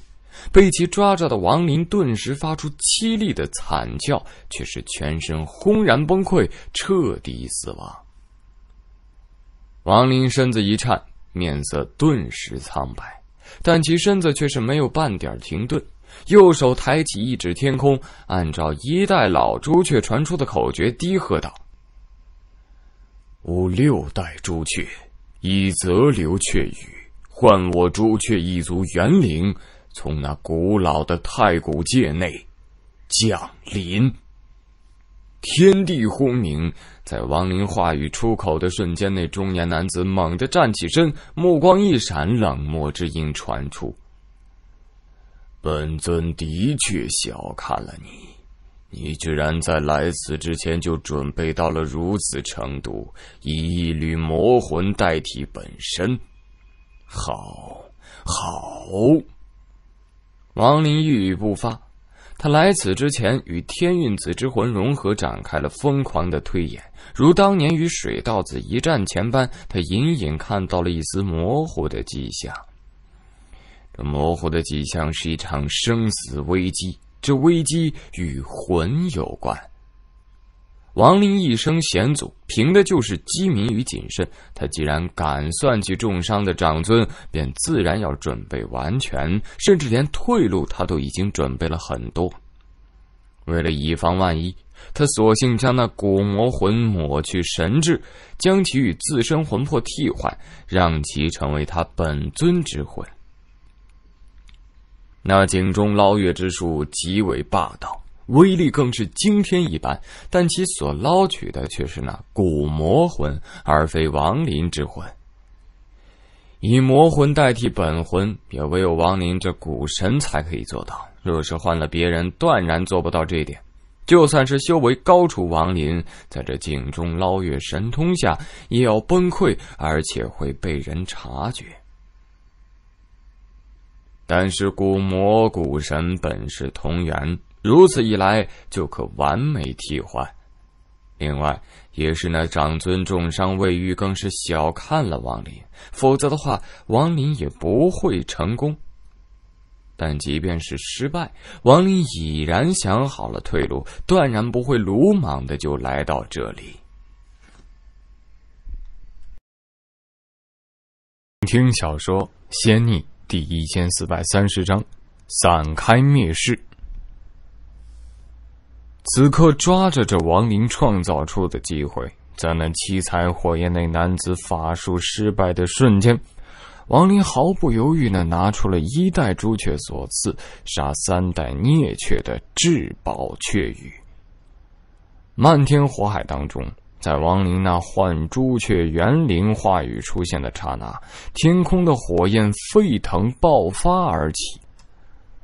被其抓着的王林顿时发出凄厉的惨叫，却是全身轰然崩溃，彻底死亡。王林身子一颤，面色顿时苍白，但其身子却是没有半点停顿，右手抬起一指天空，按照一代老朱雀传出的口诀低喝道：“吾六代朱雀，以泽流雀羽，唤我朱雀一族元灵。”从那古老的太古界内降临，天地轰鸣。在王林话语出口的瞬间，那中年男子猛地站起身，目光一闪，冷漠之音传出：“本尊的确小看了你，你居然在来此之前就准备到了如此程度，以一缕魔魂代替本身。好，好。”王林一语不发。他来此之前，与天运子之魂融合，展开了疯狂的推演，如当年与水道子一战前般。他隐隐看到了一丝模糊的迹象。这模糊的迹象是一场生死危机，这危机与魂有关。王林一生险阻，凭的就是机敏与谨慎。他既然敢算计重伤的长尊，便自然要准备完全，甚至连退路他都已经准备了很多。为了以防万一，他索性将那古魔魂抹去神智，将其与自身魂魄替换，让其成为他本尊之魂。那井中捞月之术极为霸道。威力更是惊天一般，但其所捞取的却是那古魔魂，而非亡灵之魂。以魔魂代替本魂，也唯有亡灵这古神才可以做到。若是换了别人，断然做不到这一点。就算是修为高出亡灵，在这井中捞月神通下，也要崩溃，而且会被人察觉。但是古魔古神本是同源。如此一来，就可完美替换。另外，也是那长尊重伤未愈，更是小看了王林。否则的话，王林也不会成功。但即便是失败，王林已然想好了退路，断然不会鲁莽的就来到这里。听小说《仙逆》第一千四百三十章：散开灭世。此刻，抓着这王林创造出的机会，在那七彩火焰内，男子法术失败的瞬间，王林毫不犹豫地拿出了一代朱雀所赐、杀三代孽雀的至宝雀羽。漫天火海当中，在王林那唤朱雀元灵话语出现的刹那，天空的火焰沸腾爆发而起，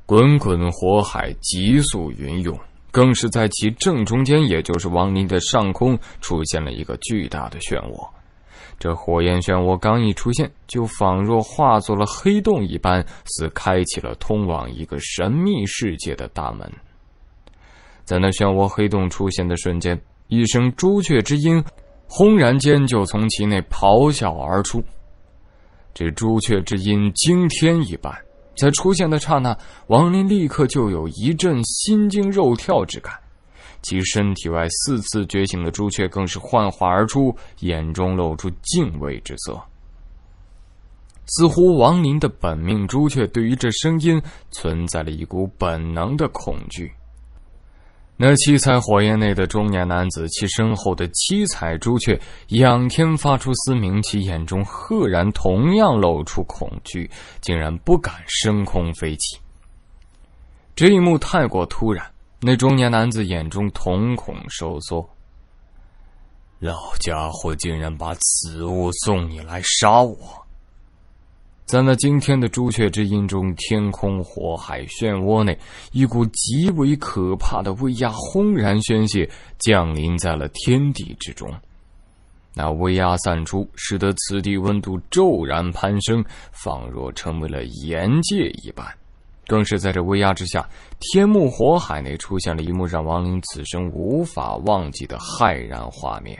滚滚火海急速云涌。更是在其正中间，也就是王林的上空，出现了一个巨大的漩涡。这火焰漩涡刚一出现，就仿若化作了黑洞一般，似开启了通往一个神秘世界的大门。在那漩涡黑洞出现的瞬间，一声朱雀之音，轰然间就从其内咆哮而出。这朱雀之音惊天一般。在出现的刹那，王林立刻就有一阵心惊肉跳之感，其身体外四次觉醒的朱雀更是幻化而出，眼中露出敬畏之色，似乎王林的本命朱雀对于这声音存在了一股本能的恐惧。那七彩火焰内的中年男子，其身后的七彩朱雀仰天发出嘶鸣，其眼中赫然同样露出恐惧，竟然不敢升空飞起。这一幕太过突然，那中年男子眼中瞳孔收缩。老家伙竟然把此物送你来杀我！在那惊天的朱雀之音中，天空火海漩涡内，一股极为可怕的威压轰然宣泄，降临在了天地之中。那威压散出，使得此地温度骤然攀升，仿若成为了岩界一般。更是在这威压之下，天幕火海内出现了一幕让王林此生无法忘记的骇然画面：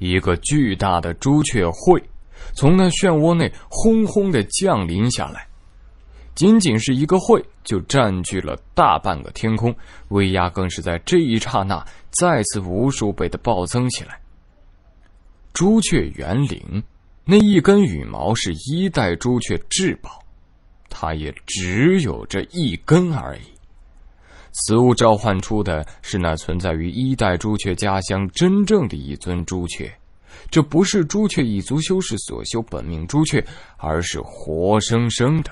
一个巨大的朱雀会。从那漩涡内轰轰的降临下来，仅仅是一个会，就占据了大半个天空，威压更是在这一刹那再次无数倍的暴增起来。朱雀园林，那一根羽毛是一代朱雀至宝，它也只有这一根而已。此物召唤出的是那存在于一代朱雀家乡真正的一尊朱雀。这不是朱雀一族修士所修本命朱雀，而是活生生的。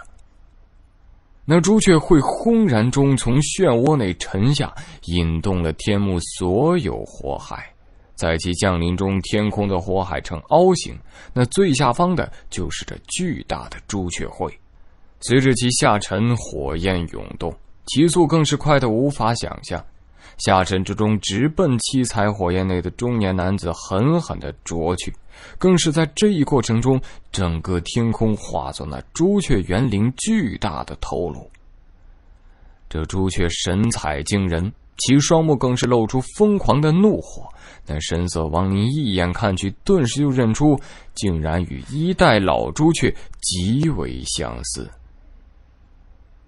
那朱雀会轰然中从漩涡内沉下，引动了天幕所有火海。在其降临中，天空的火海呈凹形，那最下方的就是这巨大的朱雀会。随着其下沉，火焰涌动，其速更是快的无法想象。下沉之中，直奔七彩火焰内的中年男子狠狠的啄去，更是在这一过程中，整个天空化作那朱雀园林巨大的头颅。这朱雀神采惊人，其双目更是露出疯狂的怒火。那神色亡灵一眼看去，顿时就认出，竟然与一代老朱雀极为相似。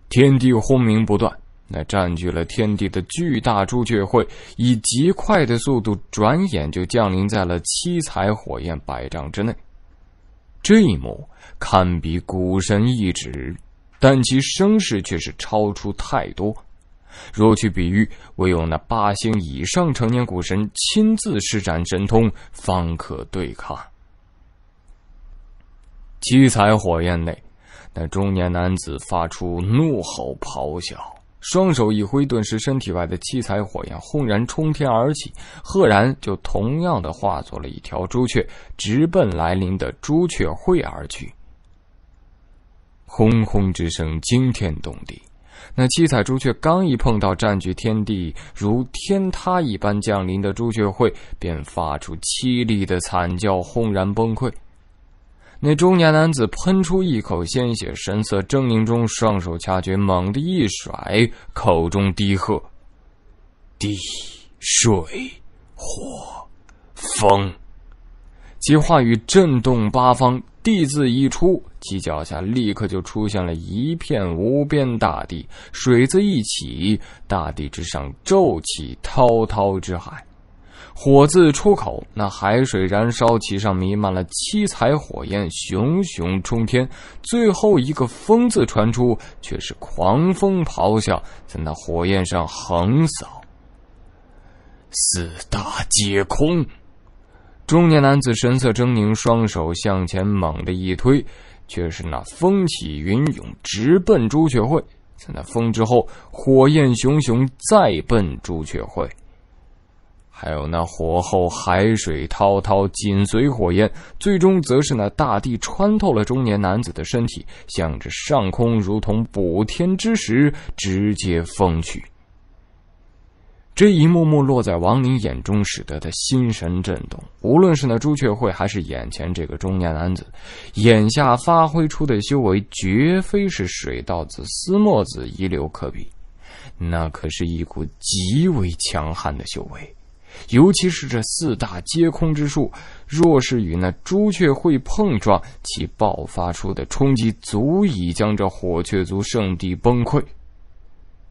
天地轰鸣不断。那占据了天地的巨大朱雀会，以极快的速度，转眼就降临在了七彩火焰百丈之内。这一幕堪比古神一指，但其声势却是超出太多。若去比喻，唯有那八星以上成年古神亲自施展神通，方可对抗。七彩火焰内，那中年男子发出怒吼咆哮。双手一挥，顿时身体外的七彩火焰轰然冲天而起，赫然就同样的化作了一条朱雀，直奔来临的朱雀会而去。轰轰之声惊天动地，那七彩朱雀刚一碰到占据天地如天塌一般降临的朱雀会，便发出凄厉的惨叫，轰然崩溃。那中年男子喷出一口鲜血，神色狰狞中，双手掐诀，猛地一甩，口中低喝：“地、水、火、风。”其话语震动八方。地字一出，其脚下立刻就出现了一片无边大地；水字一起，大地之上骤起滔滔之海。火字出口，那海水燃烧，其上弥漫了七彩火焰，熊熊冲天。最后一个风字传出，却是狂风咆哮，在那火焰上横扫。四大皆空。中年男子神色狰狞，双手向前猛地一推，却是那风起云涌，直奔朱雀会。在那风之后，火焰熊熊，再奔朱雀会。还有那火候、海水滔滔，紧随火焰，最终则是那大地穿透了中年男子的身体，向着上空如同补天之石直接封去。这一幕幕落在王林眼中，使得他心神震动。无论是那朱雀会，还是眼前这个中年男子，眼下发挥出的修为绝非是水道子、司墨子一流可比，那可是一股极为强悍的修为。尤其是这四大皆空之术，若是与那朱雀会碰撞，其爆发出的冲击足以将这火雀族圣地崩溃。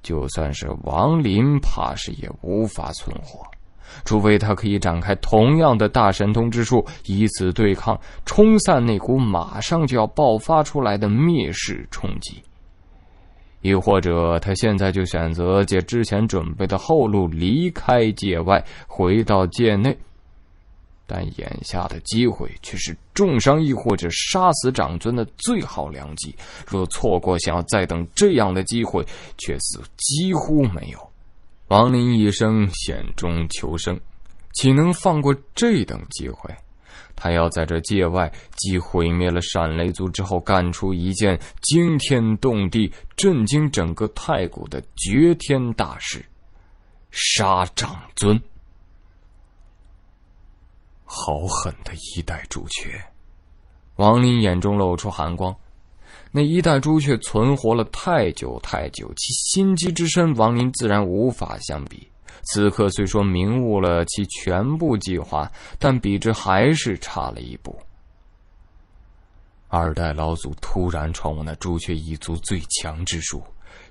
就算是王林，怕是也无法存活，除非他可以展开同样的大神通之术，以此对抗、冲散那股马上就要爆发出来的灭世冲击。亦或者他现在就选择借之前准备的后路离开界外，回到界内。但眼下的机会却是重伤亦或者杀死长尊的最好良机，若错过，想要再等这样的机会，却几乎没有。王林一生险中求生，岂能放过这等机会？还要在这界外，既毁灭了闪雷族之后，干出一件惊天动地、震惊整个太古的绝天大事——杀长尊！好狠的一代朱雀！王林眼中露出寒光。那一代朱雀存活了太久太久，其心机之深，王林自然无法相比。此刻虽说明悟了其全部计划，但比之还是差了一步。二代老祖突然传我那朱雀一族最强之术，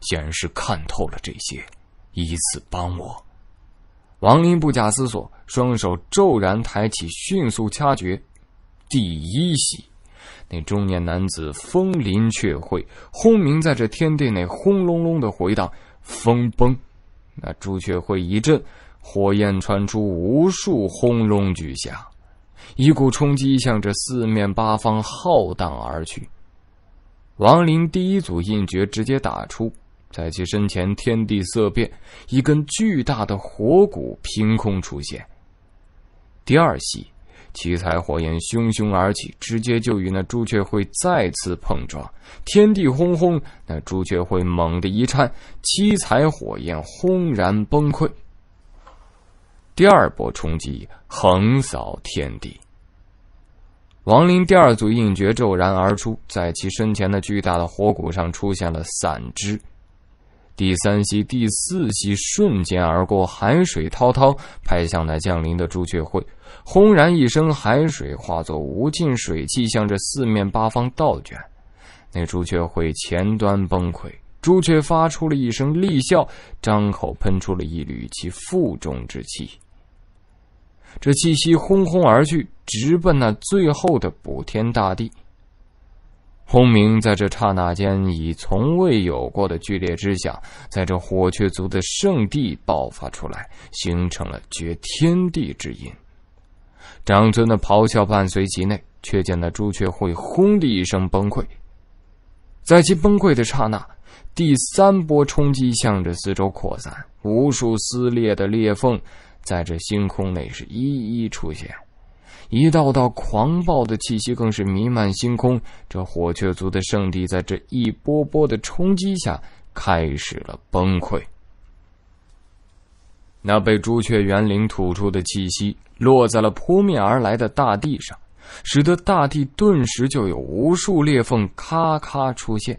显然是看透了这些，以此帮我。王林不假思索，双手骤然抬起，迅速掐诀。第一息，那中年男子风林雀会轰鸣，在这天地内轰隆隆的回荡，风崩。那朱雀会一震，火焰传出无数，轰隆巨响，一股冲击向着四面八方浩荡而去。王林第一组印诀直接打出，在其身前天地色变，一根巨大的火骨凭空出现。第二系。七彩火焰汹汹而起，直接就与那朱雀会再次碰撞，天地轰轰。那朱雀会猛地一颤，七彩火焰轰然崩溃。第二波冲击横扫天地。王林第二组印诀骤然而出，在其身前的巨大的火骨上出现了散枝。第三息、第四息瞬间而过，海水滔滔拍向那降临的朱雀会，轰然一声，海水化作无尽水气，向着四面八方倒卷。那朱雀会前端崩溃，朱雀发出了一声厉啸，张口喷出了一缕其负重之气。这气息轰轰而去，直奔那最后的补天大地。轰鸣在这刹那间以从未有过的剧烈之响，在这火雀族的圣地爆发出来，形成了绝天地之音。长尊的咆哮伴随其内，却见那朱雀会轰的一声崩溃。在其崩溃的刹那，第三波冲击向着四周扩散，无数撕裂的裂缝在这星空内是一一出现。一道道狂暴的气息更是弥漫星空，这火雀族的圣地在这一波波的冲击下开始了崩溃。那被朱雀园林吐出的气息落在了扑面而来的大地上，使得大地顿时就有无数裂缝咔咔出现。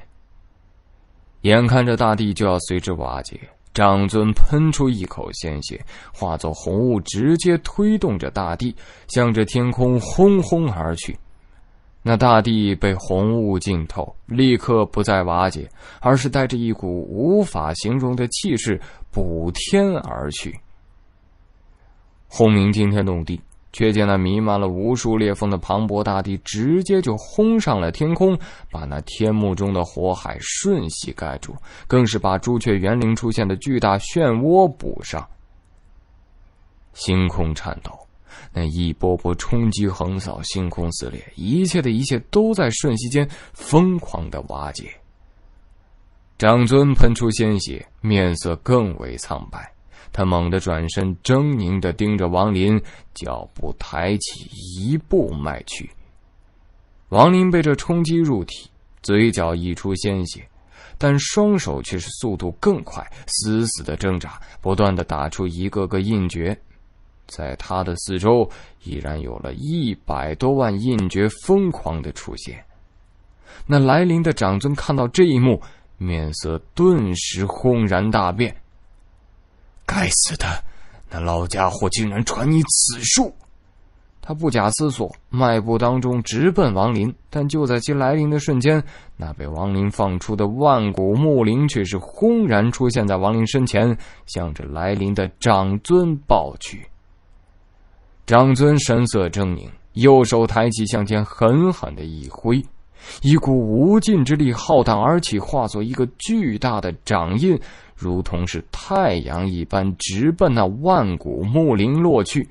眼看着大地就要随之瓦解。长尊喷出一口鲜血，化作红雾，直接推动着大地，向着天空轰轰而去。那大地被红雾浸透，立刻不再瓦解，而是带着一股无法形容的气势补天而去，轰鸣惊天动地。却见那弥漫了无数裂缝的磅礴大地，直接就轰上了天空，把那天幕中的火海瞬息盖住，更是把朱雀园林出现的巨大漩涡补上。星空颤抖，那一波波冲击横扫星空，撕裂一切的一切都在瞬息间疯狂的瓦解。长尊喷出鲜血，面色更为苍白。他猛地转身，狰狞的盯着王林，脚步抬起，一步迈去。王林被这冲击入体，嘴角溢出鲜血，但双手却是速度更快，死死的挣扎，不断的打出一个个印诀，在他的四周，已然有了一百多万印诀疯狂的出现。那来临的长尊看到这一幕，面色顿时轰然大变。该死的，那老家伙竟然传你此术！他不假思索，迈步当中直奔王林。但就在其来临的瞬间，那被王林放出的万古木灵却是轰然出现在王林身前，向着来临的长尊暴去。长尊神色狰狞，右手抬起向前狠狠的一挥，一股无尽之力浩荡而起，化作一个巨大的掌印。如同是太阳一般，直奔那万古木林落去。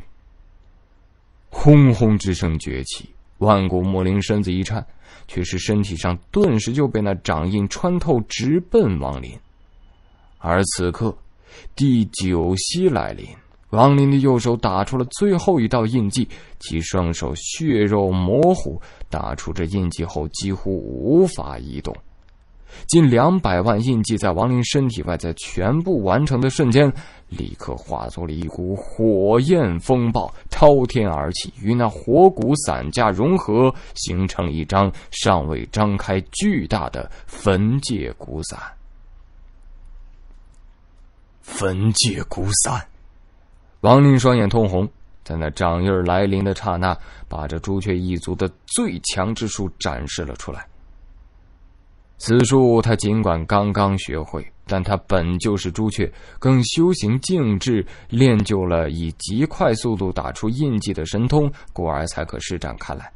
轰轰之声崛起，万古木林身子一颤，却是身体上顿时就被那掌印穿透，直奔王林。而此刻，第九息来临，王林的右手打出了最后一道印记，其双手血肉模糊，打出这印记后几乎无法移动。近两百万印记在王林身体外，在全部完成的瞬间，立刻化作了一股火焰风暴，滔天而起，与那火骨伞架融合，形成了一张尚未张开巨大的焚界骨伞。焚界骨伞，王林双眼通红，在那掌印来临的刹那，把这朱雀一族的最强之术展示了出来。此术他尽管刚刚学会，但他本就是朱雀，更修行静志，练就了以极快速度打出印记的神通，故而才可施展开来。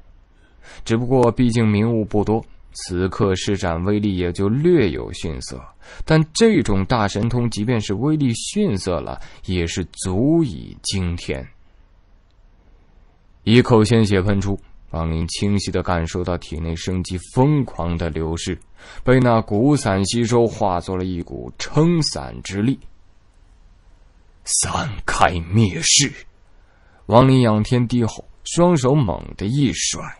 只不过毕竟名物不多，此刻施展威力也就略有逊色。但这种大神通，即便是威力逊色了，也是足以惊天。一口鲜血喷出。王林清晰的感受到体内生机疯狂的流逝，被那骨伞吸收，化作了一股撑伞之力。散开灭世，王林仰天低吼，双手猛地一甩。